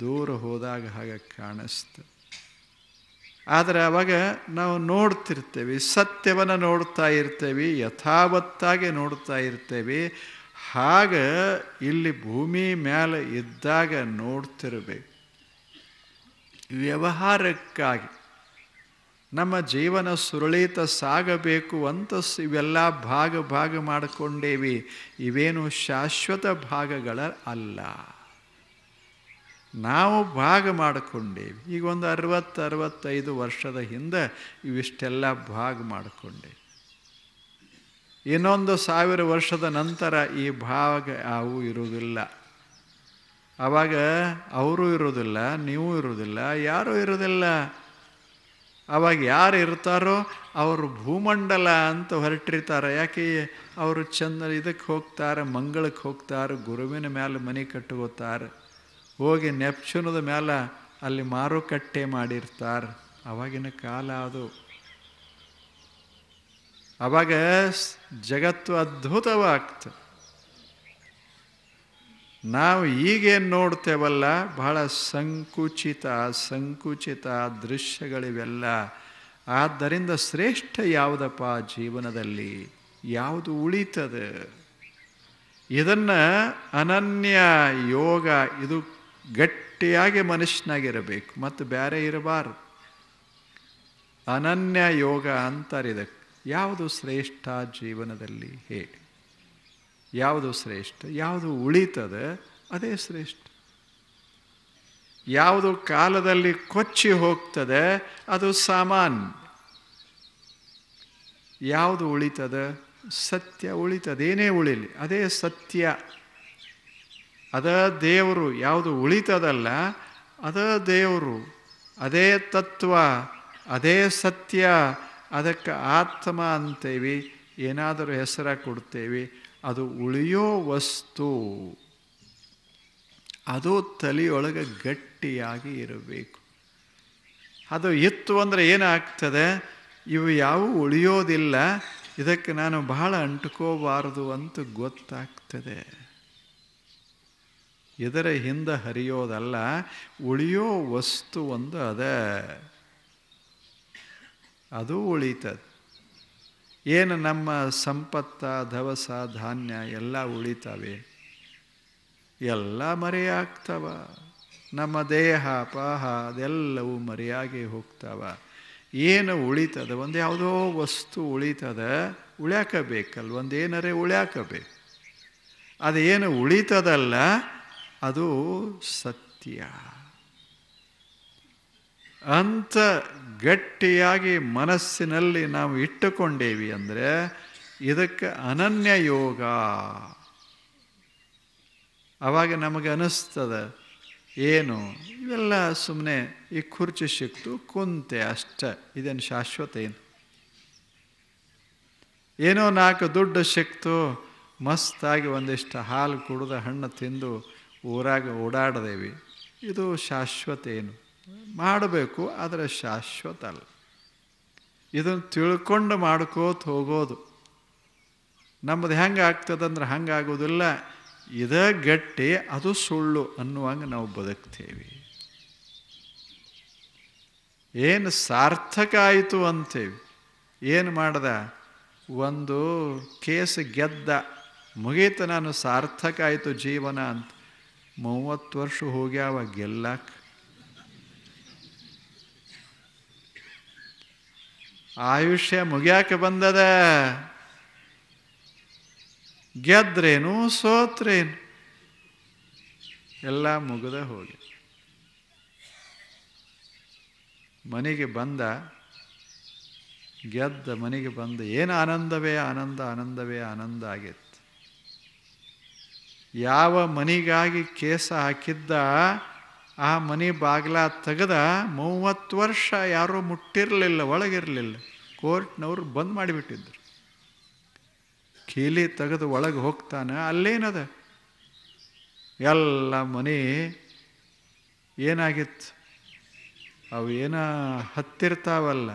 S1: ದೂರ ಹೋದಾಗ ಹಾಗೆ ಕಾಣಿಸ್ತು ಆದರೆ ಆವಾಗ ನಾವು ನೋಡ್ತಿರ್ತೇವೆ ಸತ್ಯವನ್ನು ನೋಡ್ತಾ ಇರ್ತೇವೆ ಯಥಾವತ್ತಾಗಿ ನೋಡ್ತಾ ಇರ್ತೇವೆ ಹಾಗ ಇಲ್ಲಿ ಭೂಮಿ ಮೇಲೆ ಇದ್ದಾಗ ನೋಡ್ತಿರಬೇಕು ವ್ಯವಹಾರಕ್ಕಾಗಿ ನಮ್ಮ ಜೀವನ ಸುರಳಿತ ಸಾಗಬೇಕು ಅಂತ ಇವೆಲ್ಲ ಭಾಗ ಭಾಗ ಮಾಡಿಕೊಂಡೇವಿ ಇವೇನು ಶಾಶ್ವತ ಭಾಗಗಳ ಅಲ್ಲ ನಾವು ಭಾಗ ಮಾಡಿಕೊಂಡೇವಿ ಈಗ ಒಂದು ಅರವತ್ತು ಅರವತ್ತೈದು ವರ್ಷದ ಹಿಂದೆ ಇವಿಷ್ಟೆಲ್ಲ ಭಾಗ ಮಾಡಿಕೊಂಡೆ ಇನ್ನೊಂದು ಸಾವಿರ ವರ್ಷದ ನಂತರ ಈ ಭಾಗ ಅವು ಇರುವುದಿಲ್ಲ ಆವಾಗ ಅವರು ಇರೋದಿಲ್ಲ ನೀವು ಇರೋದಿಲ್ಲ ಯಾರೂ ಇರೋದಿಲ್ಲ ಆವಾಗ ಯಾರು ಇರ್ತಾರೋ ಅವರು ಭೂಮಂಡಲ ಅಂತ ಹೊರಟಿರ್ತಾರೆ ಯಾಕೆ ಅವರು ಚಂದ ಇದಕ್ಕೆ ಹೋಗ್ತಾರೆ ಮಂಗಳಕ್ಕೆ ಹೋಗ್ತಾರೆ ಗುರುವಿನ ಮೇಲೆ ಮನೆ ಕಟ್ಟುಕೋತಾರೆ ಹೋಗಿ ನೆಪ್ಚುನದ ಮೇಲೆ ಅಲ್ಲಿ ಮಾರುಕಟ್ಟೆ ಮಾಡಿರ್ತಾರೆ ಅವಾಗಿನ ಕಾಲ ಅದು ಅವಾಗ ಜಗತ್ತು ಅದ್ಭುತವಾಗ್ತದೆ ನಾವು ಈಗೇನು ನೋಡ್ತೇವಲ್ಲ ಬಹಳ ಸಂಕುಚಿತ ಸಂಕುಚಿತ ದೃಶ್ಯಗಳಿವೆಲ್ಲ ಆದ್ದರಿಂದ ಶ್ರೇಷ್ಠ ಯಾವುದಪ್ಪ ಜೀವನದಲ್ಲಿ ಯಾವುದು ಉಳಿತದೆ ಇದನ್ನು ಅನನ್ಯ ಯೋಗ ಇದು ಗಟ್ಟಿಯಾಗಿ ಮನುಷ್ಯನಾಗಿರಬೇಕು ಮತ್ತು ಬೇರೆ ಇರಬಾರ್ದು ಅನನ್ಯ ಯೋಗ ಅಂತಾರಿದಕ್ಕೆ ಯಾವುದು ಶ್ರೇಷ್ಠ ಜೀವನದಲ್ಲಿ ಹೇಳಿ ಯಾವುದು ಶ್ರೇಷ್ಠ ಯಾವುದು ಉಳಿತದೆ ಅದೇ ಶ್ರೇಷ್ಠ ಯಾವುದು ಕಾಲದಲ್ಲಿ ಕೊಚ್ಚಿ ಹೋಗ್ತದೆ ಅದು ಸಾಮಾನ್ಯ ಯಾವುದು ಉಳಿತದೆ ಸತ್ಯ ಉಳಿತದೇನೇ ಉಳಿಲಿ ಅದೇ ಸತ್ಯ ಅದ ದೇವರು ಯಾವುದು ಉಳಿತದಲ್ಲ ಅದ ದೇವರು ಅದೇ ತತ್ವ ಅದೇ ಸತ್ಯ ಅದಕ್ಕೆ ಆತ್ಮ ಅಂತೇವಿ ಏನಾದರೂ ಹೆಸರ ಕೊಡ್ತೇವೆ ಅದು ಉಳಿಯೋ ವಸ್ತು ಅದು ತಲೆಯೊಳಗೆ ಗಟ್ಟಿಯಾಗಿ ಇರಬೇಕು ಅದು ಇತ್ತು ಅಂದರೆ ಏನಾಗ್ತದೆ ಇವು ಯಾವೂ ಉಳಿಯೋದಿಲ್ಲ ಇದಕ್ಕೆ ನಾನು ಬಹಳ ಅಂಟ್ಕೋಬಾರದು ಅಂತ ಗೊತ್ತಾಗ್ತದೆ ಇದರ ಹಿಂದೆ ಹರಿಯೋದಲ್ಲ ಉಳಿಯೋ ವಸ್ತು ಒಂದು ಅದ ಅದು ಉಳಿತದೆ ಏನು ನಮ್ಮ ಸಂಪತ್ತ ಧವಸ ಧಾನ್ಯ ಎಲ್ಲ ಉಳಿತಾವೆ ಎಲ್ಲ ಮರೆಯಾಗ್ತವ ನಮ್ಮ ದೇಹ ಪಾಹ ಅದೆಲ್ಲವೂ ಮರೆಯಾಗಿ ಹೋಗ್ತಾವ ಏನು ಉಳಿತದ ಒಂದು ಯಾವುದೋ ವಸ್ತು ಉಳಿತದ ಉಳ್ಯಾಕಬೇಕಲ್ವ ಒಂದು ಉಳ್ಯಾಕಬೇಕು ಅದೇನು ಉಳಿತದಲ್ಲ ಅದು ಸತ್ಯ ಅಂತ ಗಟ್ಟಿಯಾಗಿ ಮನಸ್ಸಿನಲ್ಲಿ ನಾವು ಇಟ್ಟುಕೊಂಡೇವಿ ಅಂದರೆ ಇದಕ್ಕೆ ಅನನ್ಯ ಯೋಗ ಆವಾಗ ನಮಗೆ ಅನ್ನಿಸ್ತದೆ ಏನು ಇವೆಲ್ಲ ಸುಮ್ಮನೆ ಈ ಕುರ್ಚಿ ಸಿಕ್ತು ಕುಂತೆ ಅಷ್ಟ ಇದೇನು ಶಾಶ್ವತ ಏನು ಏನೋ ನಾಲ್ಕು ದುಡ್ಡು ಸಿಕ್ತು ಮಸ್ತಾಗಿ ಒಂದಿಷ್ಟು ಹಾಲು ಕುಡಿದು ಹಣ್ಣು ತಿಂದು ಊರಾಗ ಓಡಾಡ್ದೇವಿ ಇದು ಶಾಶ್ವತ ಏನು ಮಾಡಬೇಕು ಆದರೆ ಶಾಶ್ವತ ಅಲ್ಲ ಇದನ್ನು ತಿಳ್ಕೊಂಡು ಮಾಡ್ಕೋತ ಹೋಗೋದು ನಮ್ಮದು ಹೆಂಗೆ ಆಗ್ತದಂದ್ರೆ ಹಂಗಾಗೋದಿಲ್ಲ ಇದೇ ಗಟ್ಟಿ ಅದು ಸುಳ್ಳು ಅನ್ನುವಂಗೆ ನಾವು ಬದುಕ್ತೇವೆ ಏನು ಸಾರ್ಥಕ ಆಯಿತು ಅಂತೇವಿ ಏನು ಮಾಡ್ದ ಒಂದು ಕೇಸ್ ಗೆದ್ದ ಮುಗೀತ ನಾನು ಸಾರ್ಥಕ ಆಯಿತು ಜೀವನ ಅಂತ ಮೂವತ್ತು ವರ್ಷ ಹೋಗ್ಯಾವ ಗೆಲ್ಲಕ್ಕೆ ಆಯುಷ್ಯ ಮುಗಿಯಾಕೆ ಬಂದದ ಗೆದ್ರೇನು ಸೋತ್ರೇನು ಎಲ್ಲ ಮುಗಿದ ಹೋಗಿ ಮನೆಗೆ ಬಂದ ಗೆದ್ದ ಮನೆಗೆ ಬಂದ ಏನು ಆನಂದವೇ ಆನಂದ ಆನಂದವೇ ಆನಂದ ಆಗೈತೆ ಯಾವ ಮನಿಗಾಗಿ ಕೇಸ ಹಾಕಿದ್ದ ಆ ಮನೆ ಬಾಗಿಲ ತೆಗೆದ ಮೂವತ್ತು ವರ್ಷ ಯಾರೂ ಮುಟ್ಟಿರಲಿಲ್ಲ ಒಳಗಿರಲಿಲ್ಲ ಕೋರ್ಟ್ನವರು ಬಂದ್ ಮಾಡಿಬಿಟ್ಟಿದ್ರು ಕೀಲಿ ತೆಗೆದು ಒಳಗೆ ಹೋಗ್ತಾನೆ ಅಲ್ಲೇನದ ಎಲ್ಲ ಮನೆ ಏನಾಗಿತ್ತು ಅವೇನ ಹತ್ತಿರ್ತಾವಲ್ಲ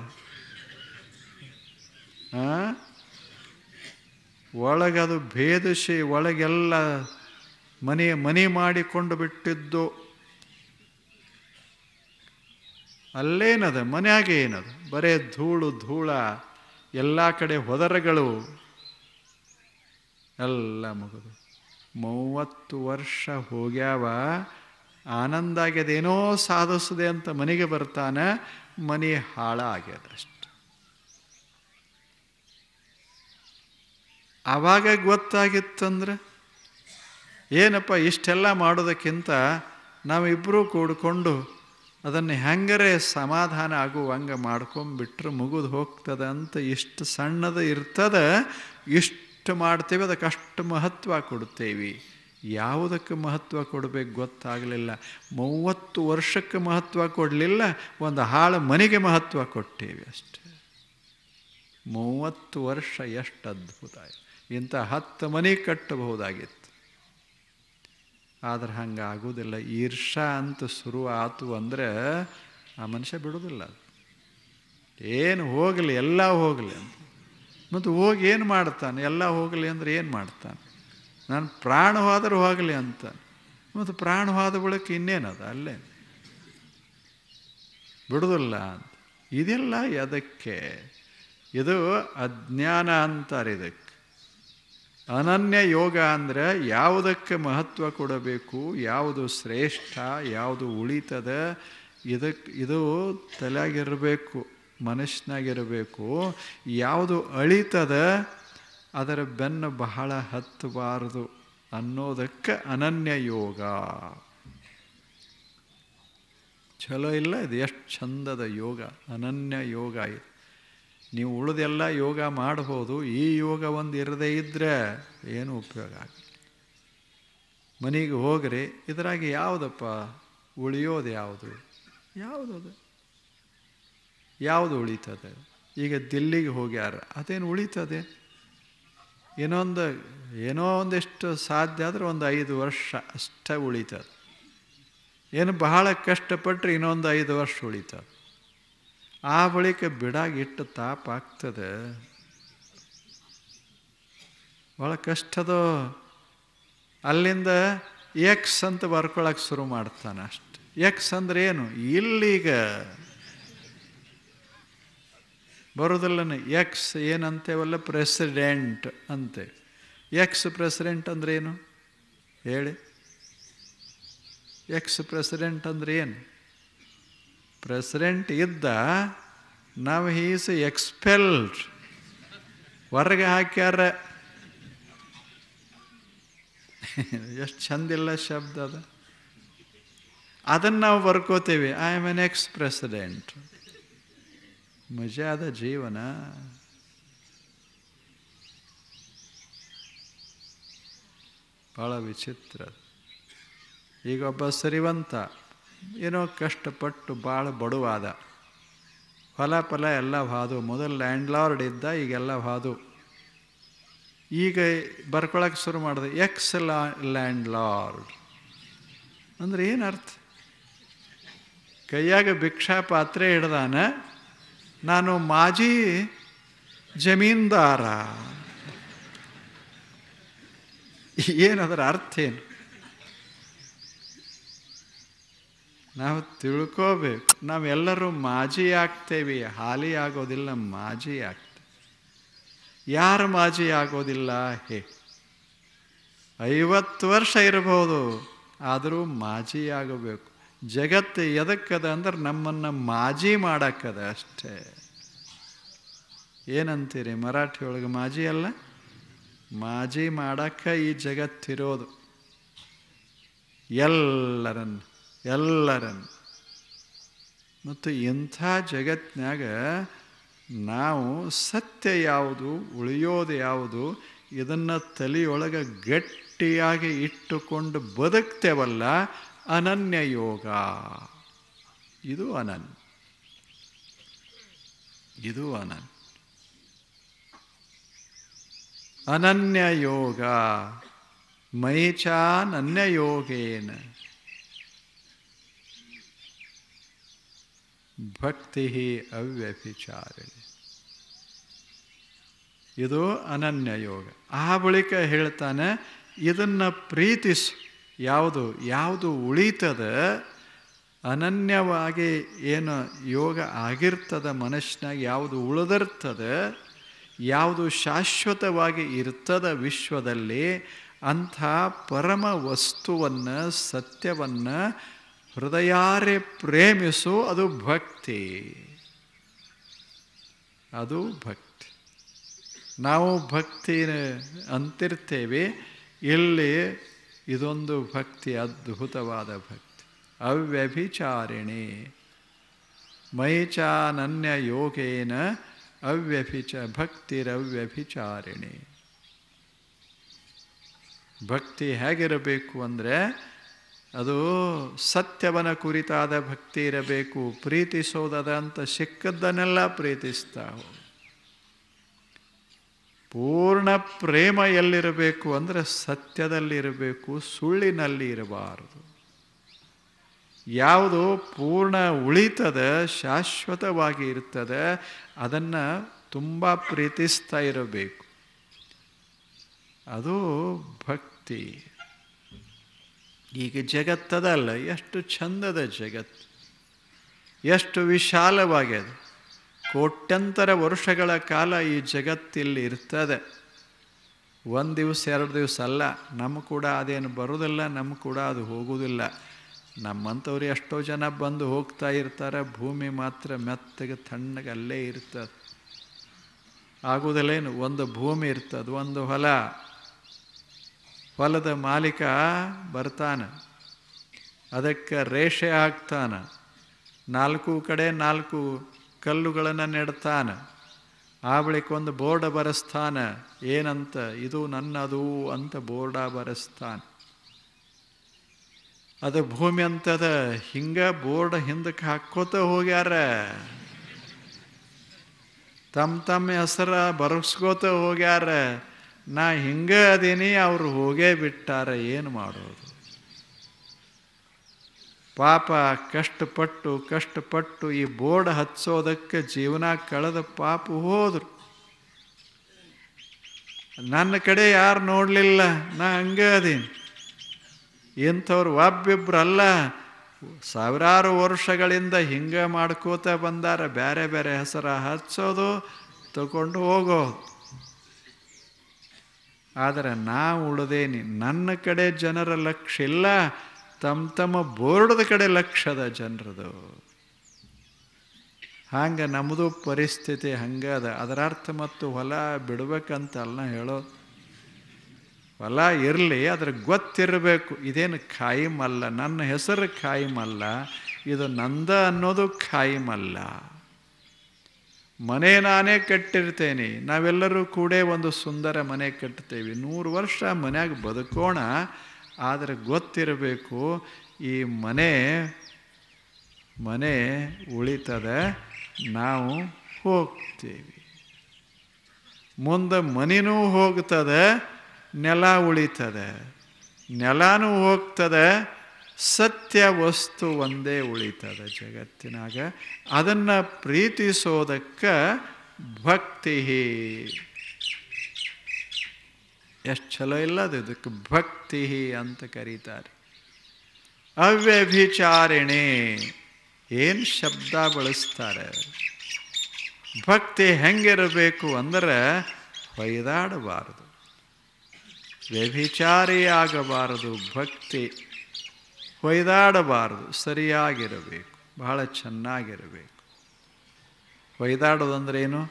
S1: ಒಳಗದು ಭೇದಿಸಿ ಒಳಗೆಲ್ಲ ಮನೆ ಮನೆ ಮಾಡಿಕೊಂಡು ಬಿಟ್ಟಿದ್ದು ಅಲ್ಲೇನದ ಮನೆಯಾಗೆ ಏನದು ಬರೇ ಧೂಳು ಧೂಳ ಎಲ್ಲ ಕಡೆ ಹೊದರಗಳು ಎಲ್ಲ ಮುಗಿದು ಮೂವತ್ತು ವರ್ಷ ಹೋಗ್ಯಾವ ಆನಂದ ಏನೋ ಸಾಧಿಸದೆ ಅಂತ ಮನೆಗೆ ಬರ್ತಾನೆ ಮನೆ ಹಾಳ ಆಗ್ಯದ ಅಷ್ಟು ಆವಾಗ ಗೊತ್ತಾಗಿತ್ತಂದ್ರೆ ಏನಪ್ಪ ಇಷ್ಟೆಲ್ಲ ಮಾಡೋದಕ್ಕಿಂತ ನಾವಿಬ್ಬರೂ ಕೂಡಿಕೊಂಡು ಅದನ್ನು ಹೆಂಗರೆ ಸಮಾಧಾನ ಆಗುವಂಗ ಮಾಡ್ಕೊಂಬಿಟ್ರೆ ಮುಗಿದು ಹೋಗ್ತದೆ ಅಂತ ಇಷ್ಟು ಸಣ್ಣದ ಇರ್ತದೆ ಇಷ್ಟು ಮಾಡ್ತೇವೆ ಅದಕ್ಕೆ ಅಷ್ಟು ಮಹತ್ವ ಕೊಡ್ತೇವೆ ಯಾವುದಕ್ಕೆ ಮಹತ್ವ ಕೊಡಬೇಕು ಗೊತ್ತಾಗಲಿಲ್ಲ ಮೂವತ್ತು ವರ್ಷಕ್ಕೆ ಮಹತ್ವ ಕೊಡಲಿಲ್ಲ ಒಂದು ಹಾಳು ಮನೆಗೆ ಮಹತ್ವ ಕೊಟ್ಟೇವೆ ಅಷ್ಟೆ ಮೂವತ್ತು ವರ್ಷ ಎಷ್ಟು ಅದ್ಭುತ ಇಂಥ ಹತ್ತು ಮನೆ ಕಟ್ಟಬಹುದಾಗಿತ್ತು ಆದ್ರೆ ಹಂಗೆ ಆಗೋದಿಲ್ಲ ಈರ್ಷಾ ಅಂತ ಶುರು ಆತು ಅಂದರೆ ಆ ಮನುಷ್ಯ ಬಿಡೋದಿಲ್ಲ ಏನು ಹೋಗಲಿ ಎಲ್ಲ ಹೋಗಲಿ ಅಂತ ಮತ್ತು ಹೋಗಿ ಏನು ಮಾಡ್ತಾನೆ ಎಲ್ಲ ಹೋಗಲಿ ಅಂದರೆ ಏನು ಮಾಡ್ತಾನೆ ನಾನು ಪ್ರಾಣ ಹೋದರೂ ಹೋಗಲಿ ಅಂತ ಮತ್ತು ಪ್ರಾಣ ಹೋದ ಬಳಿಕ ಇನ್ನೇನದ ಅಲ್ಲೇ ಬಿಡೋದಿಲ್ಲ ಅಂತ ಇದೆಲ್ಲ ಅದಕ್ಕೆ ಇದು ಅಜ್ಞಾನ ಅಂತಾರೆ ಇದಕ್ಕೆ ಅನನ್ಯ ಯೋಗ ಅಂದರೆ ಯಾವುದಕ್ಕೆ ಮಹತ್ವ ಕೊಡಬೇಕು ಯಾವುದು ಶ್ರೇಷ್ಠ ಯಾವುದು ಉಳಿತದ ಇದಕ್ಕೆ ಇದು ತಲೆಯಾಗಿರಬೇಕು ಮನಸ್ಸಿನಾಗಿರಬೇಕು ಯಾವುದು ಅಳಿತದ ಅದರ ಬೆನ್ನು ಬಹಳ ಹತ್ತಬಾರದು ಅನ್ನೋದಕ್ಕೆ ಅನನ್ಯ ಯೋಗ ಚಲೋ ಇಲ್ಲ ಇದು ಎಷ್ಟು ಚಂದದ ಯೋಗ ಅನನ್ಯ ಯೋಗ ಇದು ನೀವು ಉಳಿದೆಲ್ಲ ಯೋಗ ಮಾಡಬಹುದು ಈ ಯೋಗ ಒಂದು ಇರದೇ ಇದ್ದರೆ ಏನು ಉಪಯೋಗ ಆಗಲಿ ಮನೆಗೆ ಹೋಗ್ರಿ ಇದರಾಗಿ ಯಾವುದಪ್ಪ ಉಳಿಯೋದು ಯಾವುದು ಯಾವುದದು ಯಾವುದು ಉಳಿತದೆ ಈಗ ದಿಲ್ಲಿಗೆ ಹೋಗ್ಯಾರ ಅದೇನು ಉಳಿತದೆ ಏನೊಂದು ಏನೋ ಒಂದಿಷ್ಟು ಸಾಧ್ಯ ಆದರೆ ಒಂದು ಐದು ವರ್ಷ ಅಷ್ಟೇ ಉಳಿತದೆ ಏನು ಬಹಳ ಕಷ್ಟಪಟ್ಟರೆ ಇನ್ನೊಂದು ಐದು ವರ್ಷ ಉಳಿತದೆ ಆ ಬಳಿಕ ಬಿಡಾಗಿಟ್ಟು ತಾಪ ಆಗ್ತದೆ ಭಾಳ ಕಷ್ಟದೋ ಅಲ್ಲಿಂದ ಎಕ್ಸ್ ಅಂತ ಬರ್ಕೊಳಕ್ಕೆ ಶುರು ಮಾಡ್ತಾನೆ ಅಷ್ಟೆ ಎಕ್ಸ್ ಅಂದ್ರೆ ಏನು ಇಲ್ಲಿಗ ಬರೋದಿಲ್ಲ ಎಕ್ಸ್ ಏನಂತೇವಲ್ಲ ಪ್ರೆಸಿಡೆಂಟ್ ಅಂತೆ ಎಕ್ಸ್ ಪ್ರೆಸಿಡೆಂಟ್ ಅಂದ್ರೇನು ಹೇಳಿ ಎಕ್ಸ್ ಪ್ರೆಸಿಡೆಂಟ್ ಅಂದ್ರೆ ಏನು ಪ್ರೆಸಿಡೆಂಟ್ ಇದ್ದ ನಾವು ಈಸ್ ಎಕ್ಸ್ಪೆಲ್ಡ್ ಹೊರಗೆ ಹಾಕ್ಯಾರ ಎಷ್ಟು ಚಂದಿಲ್ಲ ಶಬ್ದ ಅದು ಅದನ್ನು ನಾವು ಬರ್ಕೋತೀವಿ I am an ex president ಮಜಾದ ಜೀವನ ಭಾಳ ವಿಚಿತ್ರ ಈಗೊಬ್ಬ ಸರಿವಂತ ಏನೋ ಕಷ್ಟಪಟ್ಟು ಭಾಳ ಬಡವಾದ ಫಲ ಫಲ ಎಲ್ಲ ಹಾದು ಮೊದಲು ಲ್ಯಾಂಡ್ಲಾರ್ಡ್ ಇದ್ದ ಈಗೆಲ್ಲ ಬಾದು ಈಗ ಬರ್ಕೊಳಕ್ಕೆ ಶುರು ಮಾಡಿದೆ ಎಕ್ಸ್ ಲಾ ಲ್ಯಾಂಡ್ಲಾರ್ಡ್ ಅಂದರೆ ಏನು ಅರ್ಥ ಕೈಯಾಗ ಭಿಕ್ಷಾ ಪಾತ್ರೆ ಹಿಡ್ದಾನೆ ನಾನು ಮಾಜಿ ಜಮೀನ್ದಾರ ಏನದರ ಅರ್ಥ ಏನು ನಾವು ತಿಳ್ಕೋಬೇಕು ನಾವೆಲ್ಲರೂ ಮಾಜಿ ಆಗ್ತೇವೆ ಹಾಲಿ ಆಗೋದಿಲ್ಲ ಮಾಜಿ ಆಗ್ತೇವೆ ಯಾರು ಮಾಜಿ ಆಗೋದಿಲ್ಲ ಹೇ ಐವತ್ತು ವರ್ಷ ಇರಬಹುದು ಆದರೂ ಮಾಜಿ ಆಗಬೇಕು ಜಗತ್ತು ಎದಕ್ಕದ ಅಂದ್ರೆ ನಮ್ಮನ್ನು ಮಾಜಿ ಮಾಡಕ್ಕದ ಅಷ್ಟೇ ಏನಂತೀರಿ ಮರಾಠಿ ಒಳಗೆ ಮಾಜಿ ಅಲ್ಲ ಮಾಜಿ ಮಾಡಕ್ಕೆ ಈ ಜಗತ್ತಿರೋದು ಎಲ್ಲರನ್ನು ಎಲ್ಲರನ್ನು ಮತ್ತು ಇಂಥ ಜಗತ್ತಿನಾಗ ನಾವು ಸತ್ಯ ಯಾವುದು ಉಳಿಯೋದು ಯಾವುದು ಇದನ್ನು ತಲೆಯೊಳಗೆ ಗಟ್ಟಿಯಾಗಿ ಇಟ್ಟುಕೊಂಡು ಬದುಕ್ತೇವಲ್ಲ ಅನನ್ಯ ಯೋಗ ಇದು ಅನನ್. ಇದು ಅನನ್ ಅನನ್ಯ ಯೋಗ ಮೈಚಾನನ್ಯ ಯೋಗೇನ ಭಕ್ತಿ ಅವ್ಯಭಿಚಾರಿಣಿ ಇದು ಅನನ್ಯ ಯೋಗ ಆ ಬಳಿಕ ಹೇಳ್ತಾನೆ ಇದನ್ನು ಪ್ರೀತಿಸು ಯಾವುದು ಯಾವುದು ಉಳಿತದ ಅನನ್ಯವಾಗಿ ಏನು ಯೋಗ ಆಗಿರ್ತದೆ ಮನಸ್ಸಿನಾಗ ಯಾವುದು ಉಳಿದಿರ್ತದೆ ಯಾವುದು ಶಾಶ್ವತವಾಗಿ ಇರ್ತದ ವಿಶ್ವದಲ್ಲಿ ಅಂಥ ಪರಮ ವಸ್ತುವನ್ನು ಸತ್ಯವನ್ನು ಹೃದಯಾರೆ ಪ್ರೇಮಿಸು ಅದು ಭಕ್ತಿ ಅದು ಭಕ್ತಿ ನಾವು ಭಕ್ತಿ ಅಂತಿರ್ತೇವೆ ಇಲ್ಲಿ ಇದೊಂದು ಭಕ್ತಿ ಅದ್ಭುತವಾದ ಭಕ್ತಿ ಅವ್ಯಭಿಚಾರಿಣಿ ಮೈಚಾನನ್ಯ ಯೋಗೇನ ಅವ್ಯಭಿಚ ಭಕ್ತಿರವ್ಯಭಿಚಾರಿಣಿ ಭಕ್ತಿ ಹೇಗಿರಬೇಕು ಅಂದರೆ ಅದು ಸತ್ಯವನ ಕುರಿತಾದ ಭಕ್ತಿ ಇರಬೇಕು ಪ್ರೀತಿಸೋದದ ಅಂತ ಸಿಕ್ಕದ್ದನ್ನೆಲ್ಲ ಪ್ರೀತಿಸ್ತಾ ಪೂರ್ಣ ಪ್ರೇಮ ಎಲ್ಲಿರಬೇಕು ಅಂದರೆ ಸತ್ಯದಲ್ಲಿರಬೇಕು ಸುಳ್ಳಿನಲ್ಲಿ ಇರಬಾರದು ಯಾವುದು ಪೂರ್ಣ ಉಳಿತದ ಶಾಶ್ವತವಾಗಿ ಇರ್ತದೆ ಅದನ್ನು ತುಂಬ ಪ್ರೀತಿಸ್ತಾ ಇರಬೇಕು ಅದು ಭಕ್ತಿ ಈಗ ಜಗತ್ತದಲ್ಲ ಎಷ್ಟು ಚಂದದ ಜಗತ್ತು ಎಷ್ಟು ವಿಶಾಲವಾಗಿದೆ ಕೋಟ್ಯಂತರ ವರ್ಷಗಳ ಕಾಲ ಈ ಜಗತ್ತಿಲ್ಲಿ ಇರ್ತದೆ ಒಂದು ದಿವಸ ಎರಡು ದಿವಸ ಅಲ್ಲ ನಮ್ಮ ಕೂಡ ಅದೇನು ಬರೋದಿಲ್ಲ ನಮ್ಮ ಕೂಡ ಅದು ಹೋಗುವುದಿಲ್ಲ ನಮ್ಮಂಥವ್ರು ಎಷ್ಟೋ ಜನ ಬಂದು ಹೋಗ್ತಾ ಇರ್ತಾರೆ ಭೂಮಿ ಮಾತ್ರ ಮೆತ್ತಗೆ ತಣ್ಣಗೆ ಅಲ್ಲೇ ಇರ್ತದೆ ಏನು ಒಂದು ಭೂಮಿ ಇರ್ತದೆ ಒಂದು ಹೊಲ ಹೊಲದ ಮಾಲೀಕ ಬರ್ತಾನೆ ಅದಕ್ಕೆ ರೇಷೆ ಹಾಕ್ತಾನೆ ನಾಲ್ಕು ಕಡೆ ನಾಲ್ಕು ಕಲ್ಲುಗಳನ್ನು ನೆಡ್ತಾನೆ ಆ ಬಳಿಕ ಒಂದು ಬೋರ್ಡ ಬರೆಸ್ತಾನೆ ಏನಂತ ಇದು ನನ್ನದು ಅಂತ ಬೋರ್ಡ ಬರೆಸ್ತಾನೆ ಅದು ಭೂಮಿ ಅಂತದ ಹಿಂಗೆ ಬೋರ್ಡ್ ಹಿಂದಕ್ಕೆ ಹಾಕೋತ ಹೋಗ್ಯಾರ ತಮ್ಮ ತಮ್ಮ ಹೆಸರ ಬರೆಸ್ಕೋತ ಹೋಗ್ಯಾರ ನಾ ಹಿಂಗೆ ಅದೀನಿ ಅವರು ಹೋಗೇ ಬಿಟ್ಟಾರೆ ಏನು ಮಾಡೋದು ಪಾಪ ಕಷ್ಟಪಟ್ಟು ಕಷ್ಟಪಟ್ಟು ಈ ಬೋರ್ಡ್ ಹಚ್ಚೋದಕ್ಕೆ ಜೀವನ ಕಳೆದ ಪಾಪ ಹೋದರು ನನ್ನ ಕಡೆ ಯಾರು ನೋಡಲಿಲ್ಲ ನಾ ಹಂಗೆ ಅದೀನಿ ಇಂಥವ್ರು ಒಬ್ಬಿಬ್ಬರಲ್ಲ ಸಾವಿರಾರು ವರ್ಷಗಳಿಂದ ಹಿಂಗೆ ಮಾಡ್ಕೋತ ಬಂದಾರ ಬೇರೆ ಬೇರೆ ಹೆಸರು ಹಚ್ಚೋದು ತಗೊಂಡು ಹೋಗೋದು ಆದರೆ ನಾ ಉಳದೇನಿ ನನ್ನ ಕಡೆ ಜನರ ಲಕ್ಷ ಇಲ್ಲ ತಮ್ಮ ತಮ್ಮ ಬೋರ್ಡದ ಕಡೆ ಲಕ್ಷದ ಜನರದು ಹಂಗೆ ನಮ್ಮದು ಪರಿಸ್ಥಿತಿ ಹಂಗದ ಅರ್ಥ ಮತ್ತು ಹೊಲ ಅಲ್ಲ ಹೇಳೋದು ಹೊಲ ಇರಲಿ ಅದ್ರ ಗೊತ್ತಿರಬೇಕು ಇದೇನು ಖಾಯಿಮಲ್ಲ ನನ್ನ ಹೆಸರು ಖಾಯಿಮಲ್ಲ ಇದು ನಂದ ಅನ್ನೋದು ಖಾಯಿಮಲ್ಲ ಮನೆ ನಾನೇ ಕಟ್ಟಿರ್ತೇನೆ ನಾವೆಲ್ಲರೂ ಕೂಡ ಒಂದು ಸುಂದರ ಮನೆ ಕಟ್ಟುತ್ತೇವೆ ನೂರು ವರ್ಷ ಮನೆಯಾಗ ಬದುಕೋಣ ಆದರೆ ಗೊತ್ತಿರಬೇಕು ಈ ಮನೆ ಮನೆ ಉಳಿತದೆ ನಾವು ಹೋಗ್ತೇವೆ ಮುಂದೆ ಮನೆಯೂ ಹೋಗ್ತದೆ ನೆಲ ಉಳಿತದೆ ನೆಲನೂ ಹೋಗ್ತದೆ ಸತ್ಯ ವಸ್ತು ಒಂದೇ ಉಳಿತದೆ ಜಗತ್ತಿನಾಗ ಅದನ್ನು ಪ್ರೀತಿಸೋದಕ್ಕೆ ಭಕ್ತಿ ಎಷ್ಟು ಚಲೋ ಇಲ್ಲದ ಇದಕ್ಕೆ ಭಕ್ತಿ ಅಂತ ಕರೀತಾರೆ ಅವ್ಯಭಿಚಾರಿಣಿ ಏನು ಶಬ್ದ ಬಳಸ್ತಾರೆ ಭಕ್ತಿ ಹೆಂಗಿರಬೇಕು ಅಂದರೆ ಹೊಯ್ದಾಡಬಾರದು ವ್ಯಭಿಚಾರಿಯಾಗಬಾರದು ಭಕ್ತಿ ಹೊಯ್ದಾಡಬಾರದು ಸರಿಯಾಗಿರಬೇಕು ಬಹಳ ಚೆನ್ನಾಗಿರಬೇಕು ಏನು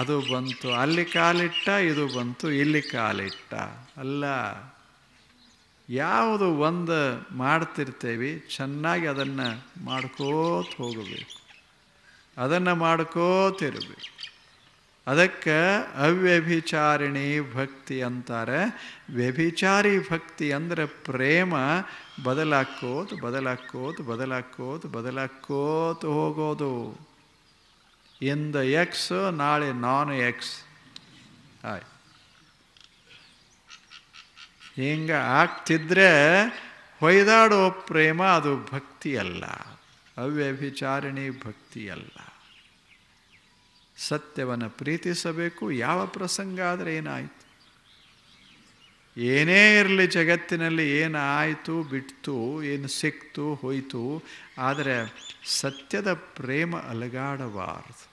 S1: ಅದು ಬಂತು ಅಲ್ಲಿ ಕಾಲಿಟ್ಟ ಇದು ಬಂತು ಇಲ್ಲಿ ಕಾಲಿಟ್ಟ ಅಲ್ಲ ಯಾವುದು ಒಂದು ಮಾಡ್ತಿರ್ತೇವೆ ಚೆನ್ನಾಗಿ ಅದನ್ನು ಮಾಡ್ಕೋತ ಹೋಗಬೇಕು ಅದನ್ನು ಮಾಡ್ಕೋತಿರಬೇಕು ಅದಕ್ಕೆ ಅವ್ಯಭಿಚಾರಿಣಿ ಭಕ್ತಿ ಅಂತಾರೆ ವ್ಯಭಿಚಾರಿ ಭಕ್ತಿ ಅಂದರೆ ಪ್ರೇಮ ಬದಲಾಕೋತು ಬದಲಾಕೋತು ಬದಲಾಕೋತು ಬದಲಾಕೋತು ಹೋಗೋದು ಇಂದ ಎಕ್ಸ್ ನಾಳೆ ನಾನ್ ಎಕ್ಸ್ ಆಯ್ ಹಿಂಗೆ ಆಗ್ತಿದ್ರೆ ಹೊಯ್ದಾಡೋ ಪ್ರೇಮ ಅದು ಭಕ್ತಿ ಭಕ್ತಿಯಲ್ಲ ಅವ್ಯಭಿಚಾರಿಣಿ ಅಲ್ಲ ಸತ್ಯವನ್ನು ಪ್ರೀತಿಸಬೇಕು ಯಾವ ಪ್ರಸಂಗ ಆದರೆ ಏನಾಯಿತು ಏನೇ ಇರಲಿ ಜಗತ್ತಿನಲ್ಲಿ ಏನಾಯಿತು ಬಿಡ್ತು ಏನು ಸಿಕ್ತು ಹೋಯಿತು ಆದರೆ ಸತ್ಯದ ಪ್ರೇಮ ಅಲಗಾಡಬಾರದು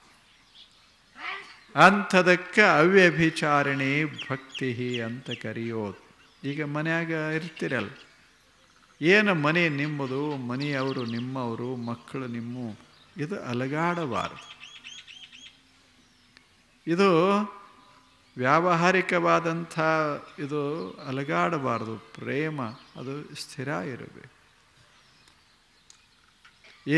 S1: ಅಂಥದಕ್ಕೆ ಅವ್ಯಭಿಚಾರಣೆ ಭಕ್ತಿ ಅಂತ ಕರೆಯೋದು ಈಗ ಮನೆಯಾಗ ಇರ್ತಿರಲ್ಲ ಏನು ಮನೆ ನಿಮ್ಮದು ಮನೆಯವರು ನಿಮ್ಮವರು ಮಕ್ಕಳು ನಿಮ್ಮ ಇದು ಅಲಗಾಡಬಾರದು ಇದು ವ್ಯಾವಹಾರಿಕವಾದಂಥ ಇದು ಅಲಗಾಡಬಾರ್ದು ಪ್ರೇಮ ಅದು ಸ್ಥಿರ ಇರಬೇಕು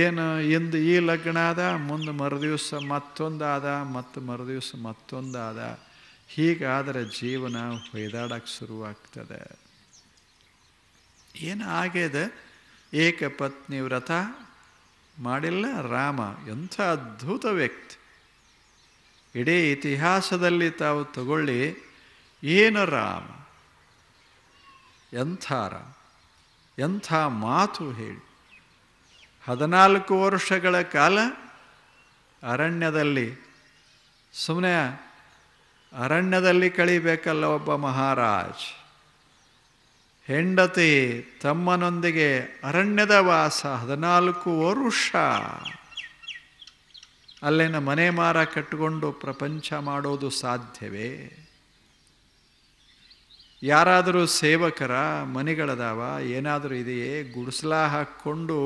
S1: ಏನು ಇಂದು ಈ ಲಗ್ನ ಆದ ಮುಂದೆ ಮರುದಿವಸ ಮತ್ತೊಂದಾದ ಮತ್ತು ಮರುದಿವಸ ಮತ್ತೊಂದಾದ ಹೀಗಾದರೆ ಜೀವನ ಹೊಯ್ದಾಡಕ್ಕೆ ಶುರುವಾಗ್ತದೆ ಏನು ಆಗ್ಯದ ಏಕಪತ್ನಿ ವ್ರತ ಮಾಡಿಲ್ಲ ರಾಮ ಎಂಥ ಅದ್ಭುತ ವ್ಯಕ್ತಿ ಇಡೀ ಇತಿಹಾಸದಲ್ಲಿ ತಾವು ತಗೊಳ್ಳಿ ಏನು ರಾಮ ಎಂಥ ರಾಮ ಎಂಥ ಮಾತು ಹೇಳಿ ಹದಿನಾಲ್ಕು ವರ್ಷಗಳ ಕಾಲ ಅರಣ್ಯದಲ್ಲಿ ಸುಮ್ಮನೆ ಅರಣ್ಯದಲ್ಲಿ ಕಳಿಬೇಕಲ್ಲ ಒಬ್ಬ ಮಹಾರಾಜ್ ಹೆಂಡತಿ ತಮ್ಮನೊಂದಿಗೆ ಅರಣ್ಯದ ವಾಸ ಹದಿನಾಲ್ಕು ವರುಷ ಅಲ್ಲೇನ ಮನೆ ಮಾರ ಕಟ್ಟಿಕೊಂಡು ಪ್ರಪಂಚ ಮಾಡೋದು ಸಾಧ್ಯವೇ ಯಾರಾದರೂ ಸೇವಕರ ಮನೆಗಳದಾವ ಏನಾದರೂ ಇದೆಯೇ ಗುಡಿಸ್ಲಾ ಹಾಕ್ಕೊಂಡು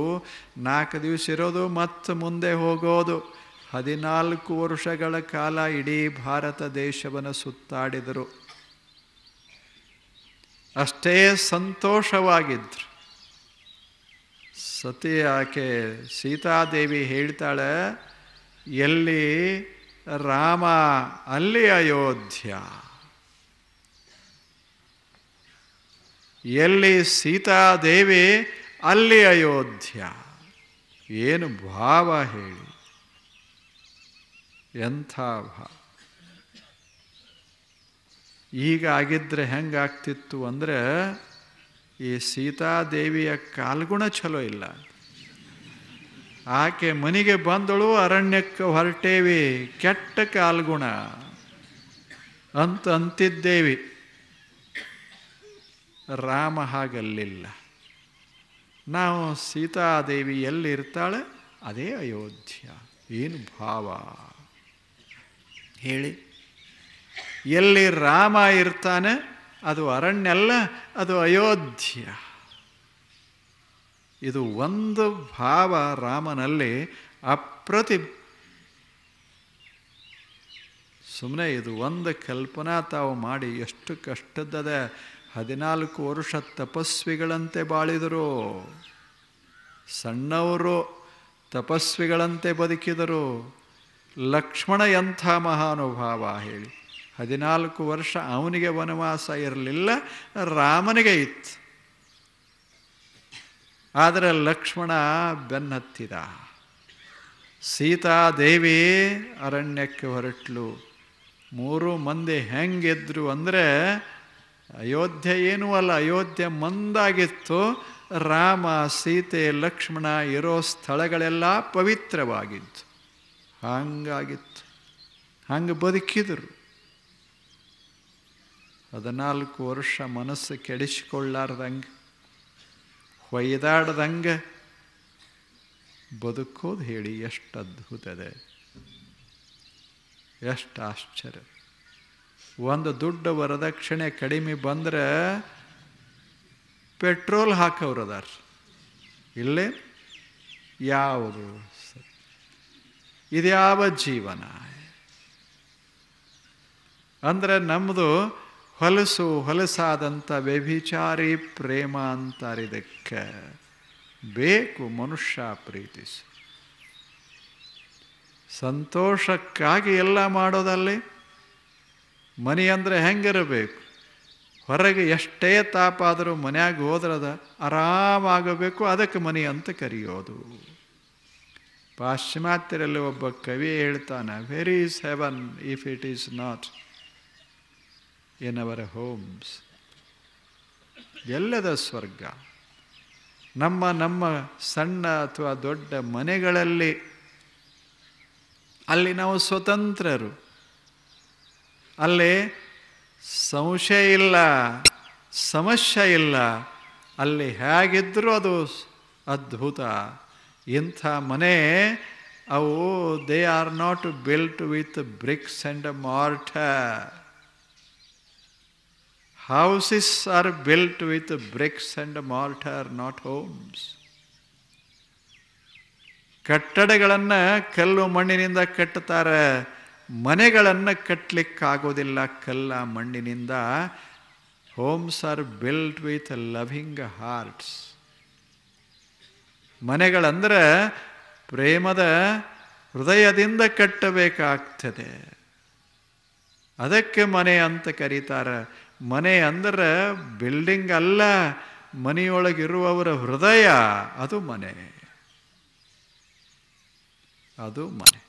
S1: ನಾಲ್ಕು ದಿವಸ ಇರೋದು ಮತ್ತು ಮುಂದೆ ಹೋಗೋದು ಹದಿನಾಲ್ಕು ವರ್ಷಗಳ ಕಾಲ ಇಡೀ ಭಾರತ ದೇಶವನ್ನು ಸುತ್ತಾಡಿದರು ಅಷ್ಟೇ ಸಂತೋಷವಾಗಿದ್ರು ಸತಿ ಆಕೆ ಸೀತಾದೇವಿ ಹೇಳ್ತಾಳೆ ಎಲ್ಲಿ ರಾಮ ಅಲ್ಲಿ ಅಯೋಧ್ಯ ಎಲ್ಲಿ ಸೀತಾದೇವಿ ಅಲ್ಲಿ ಅಯೋಧ್ಯ ಏನು ಭಾವ ಹೇಳಿ ಎಂಥ ಭಾವ ಈಗ ಆಗಿದ್ದರೆ ಹೆಂಗಾಗ್ತಿತ್ತು ಅಂದರೆ ಈ ಸೀತಾದೇವಿಯ ಕಾಲ್ಗುಣ ಚಲೋ ಇಲ್ಲ ಆಕೆ ಮನೆಗೆ ಬಂದಳು ಅರಣ್ಯಕ್ಕೆ ಹೊರಟೇವಿ ಕೆಟ್ಟ ಕಾಲ್ಗುಣ ಅಂತ ಅಂತಿದ್ದೇವಿ ರಾಮ ಹಾಗಲ್ಲಿಲ್ಲ ನಾವು ಸೀತಾದೇವಿ ಎಲ್ಲಿರ್ತಾಳೆ ಅದೇ ಅಯೋಧ್ಯ ಏನು ಭಾವ ಹೇಳಿ ಎಲ್ಲಿ ರಾಮ ಇರ್ತಾನೆ ಅದು ಅರಣ್ಯಲ್ಲ ಅದು ಅಯೋಧ್ಯ ಇದು ಒಂದು ಭಾವ ರಾಮನಲ್ಲಿ ಅಪ್ರತಿ ಸುಮ್ಮನೆ ಇದು ಒಂದು ಕಲ್ಪನಾ ತಾವು ಮಾಡಿ ಎಷ್ಟು ಕಷ್ಟದ ಹದಿನಾಲ್ಕು ವರ್ಷ ತಪಸ್ವಿಗಳಂತೆ ಬಾಳಿದರು ಸಣ್ಣವರು ತಪಸ್ವಿಗಳಂತೆ ಬದುಕಿದರು ಲಕ್ಷ್ಮಣ ಎಂಥ ಮಹಾನುಭಾವ ಹೇಳಿ ಹದಿನಾಲ್ಕು ವರ್ಷ ಅವನಿಗೆ ವನವಾಸ ಇರಲಿಲ್ಲ ರಾಮನಿಗೆ ಇತ್ತು ಆದರೆ ಲಕ್ಷ್ಮಣ ಬೆನ್ನತ್ತಿದ ಸೀತಾದೇವಿ ಅರಣ್ಯಕ್ಕೆ ಹೊರಟ್ಲು ಮೂರು ಮಂದಿ ಹೆಂಗಿದ್ರು ಅಂದರೆ ಅಯೋಧ್ಯೆ ಏನೂ ಅಲ್ಲ ಅಯೋಧ್ಯೆ ಮಂದಾಗಿತ್ತು ರಾಮ ಸೀತೆ ಲಕ್ಷ್ಮಣ ಇರೋ ಸ್ಥಳಗಳೆಲ್ಲ ಪವಿತ್ರವಾಗಿತ್ತು ಹಂಗಾಗಿತ್ತು ಹಂಗೆ ಬದುಕಿದರು ಹದಿನಾಲ್ಕು ವರ್ಷ ಮನಸ್ಸು ಕೆಡಿಸಿಕೊಳ್ಳಾರ್ದಂಗೆ ಹೊಯ್ದಾಡ್ದಂಗೆ ಬದುಕೋದು ಹೇಳಿ ಎಷ್ಟು ಇದೆ ಎಷ್ಟು ಆಶ್ಚರ್ಯ ಒಂದು ದುಡ್ಡು ವರದಕ್ಷಿಣೆ ಕಡಿಮೆ ಬಂದರೆ ಪೆಟ್ರೋಲ್ ಹಾಕೋರು ಅದಾರ ಇಲ್ಲೇ ಯಾವುದು ಇದ್ಯಾವ ಜೀವನ ಅಂದರೆ ನಮ್ಮದು ಹೊಲಸು ಹೊಲಸಾದಂಥ ವ್ಯಭಿಚಾರಿ ಪ್ರೇಮ ಅಂತಾರಿದಕ್ಕೆ ಬೇಕು ಮನುಷ್ಯ ಪ್ರೀತಿಸು ಸಂತೋಷಕ್ಕಾಗಿ ಎಲ್ಲ ಮಾಡೋದಲ್ಲಿ ಮನೆ ಅಂದರೆ ಹೆಂಗಿರಬೇಕು ಹೊರಗೆ ಎಷ್ಟೇ ಆದರೂ ಮನೆಯಾಗ ಹೋದ್ರದ ಆರಾಮಾಗಬೇಕು ಅದಕ್ಕೆ ಮನೆ ಅಂತ ಕರೆಯೋದು ಪಾಶ್ಚಿಮಾತ್ಯರಲ್ಲಿ ಒಬ್ಬ ಕವಿ ಹೇಳ್ತಾನೆ where is heaven if it is not in our homes ಎಲ್ಲದ ಸ್ವರ್ಗ ನಮ್ಮ ನಮ್ಮ ಸಣ್ಣ ಅಥವಾ ದೊಡ್ಡ ಮನೆಗಳಲ್ಲಿ ಅಲ್ಲಿ ನಾವು ಸ್ವತಂತ್ರರು ಅಲ್ಲಿ ಸಂಶಯ ಇಲ್ಲ ಸಮಸ್ಯೆ ಇಲ್ಲ ಅಲ್ಲಿ ಹೇಗಿದ್ದರೂ ಅದು ಅದ್ಭುತ ಇಂಥ ಮನೆ ಅವು they are not built with bricks and mortar Houses are built with bricks and mortar, not homes. ಕಟ್ಟಡಗಳನ್ನು ಕಲ್ಲು ಮಣ್ಣಿನಿಂದ ಕಟ್ಟುತ್ತಾರೆ ಮನೆಗಳನ್ನು ಕಟ್ಟಲಿಕ್ಕಾಗೋದಿಲ್ಲ ಕಲ್ಲ ಮಣ್ಣಿನಿಂದ homes are built with loving hearts ಮನೆಗಳಂದರೆ ಪ್ರೇಮದ ಹೃದಯದಿಂದ ಕಟ್ಟಬೇಕಾಗ್ತದೆ ಅದಕ್ಕೆ ಮನೆ ಅಂತ ಕರೀತಾರೆ ಮನೆ ಅಂದರೆ ಬಿಲ್ಡಿಂಗ್ ಅಲ್ಲ ಮನೆಯೊಳಗಿರುವವರ ಹೃದಯ ಅದು ಮನೆ ಅದು ಮನೆ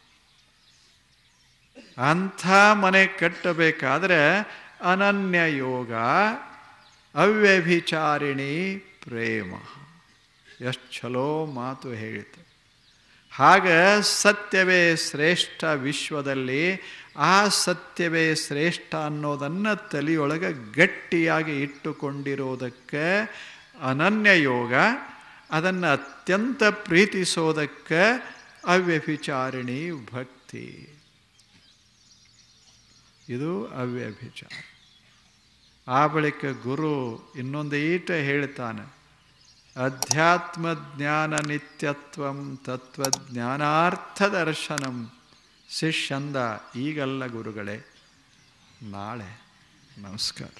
S1: ಅಂಥ ಮನೆ ಕಟ್ಟಬೇಕಾದ್ರೆ ಅನನ್ಯ ಯೋಗ ಅವ್ಯಭಿಚಾರಿಣಿ ಪ್ರೇಮ ಎಷ್ಟು ಚಲೋ ಮಾತು ಹೇಳಿತು ಆಗ ಸತ್ಯವೇ ಶ್ರೇಷ್ಠ ವಿಶ್ವದಲ್ಲಿ ಆ ಸತ್ಯವೇ ಶ್ರೇಷ್ಠ ಅನ್ನೋದನ್ನು ತಲೆಯೊಳಗೆ ಗಟ್ಟಿಯಾಗಿ ಇಟ್ಟುಕೊಂಡಿರೋದಕ್ಕೆ ಅನನ್ಯ ಯೋಗ ಅದನ್ನು ಅತ್ಯಂತ ಪ್ರೀತಿಸೋದಕ್ಕೆ ಅವ್ಯಭಿಚಾರಿಣಿ ಭಕ್ತಿ ಇದು ಅವ್ಯಭಿಚಾರ ಆ ಬಳಿಕ ಗುರು ಇನ್ನೊಂದು ಈಟ ಹೇಳ್ತಾನೆ ಅಧ್ಯಾತ್ಮ ಜ್ಞಾನ ನಿತ್ಯತ್ವಂ ತತ್ವಜ್ಞಾನಾರ್ಥ ದರ್ಶನಂ ಶಿಷ್ಯಂದ ಈಗಲ್ಲ ಗುರುಗಳೇ ನಾಳೆ ನಮಸ್ಕಾರ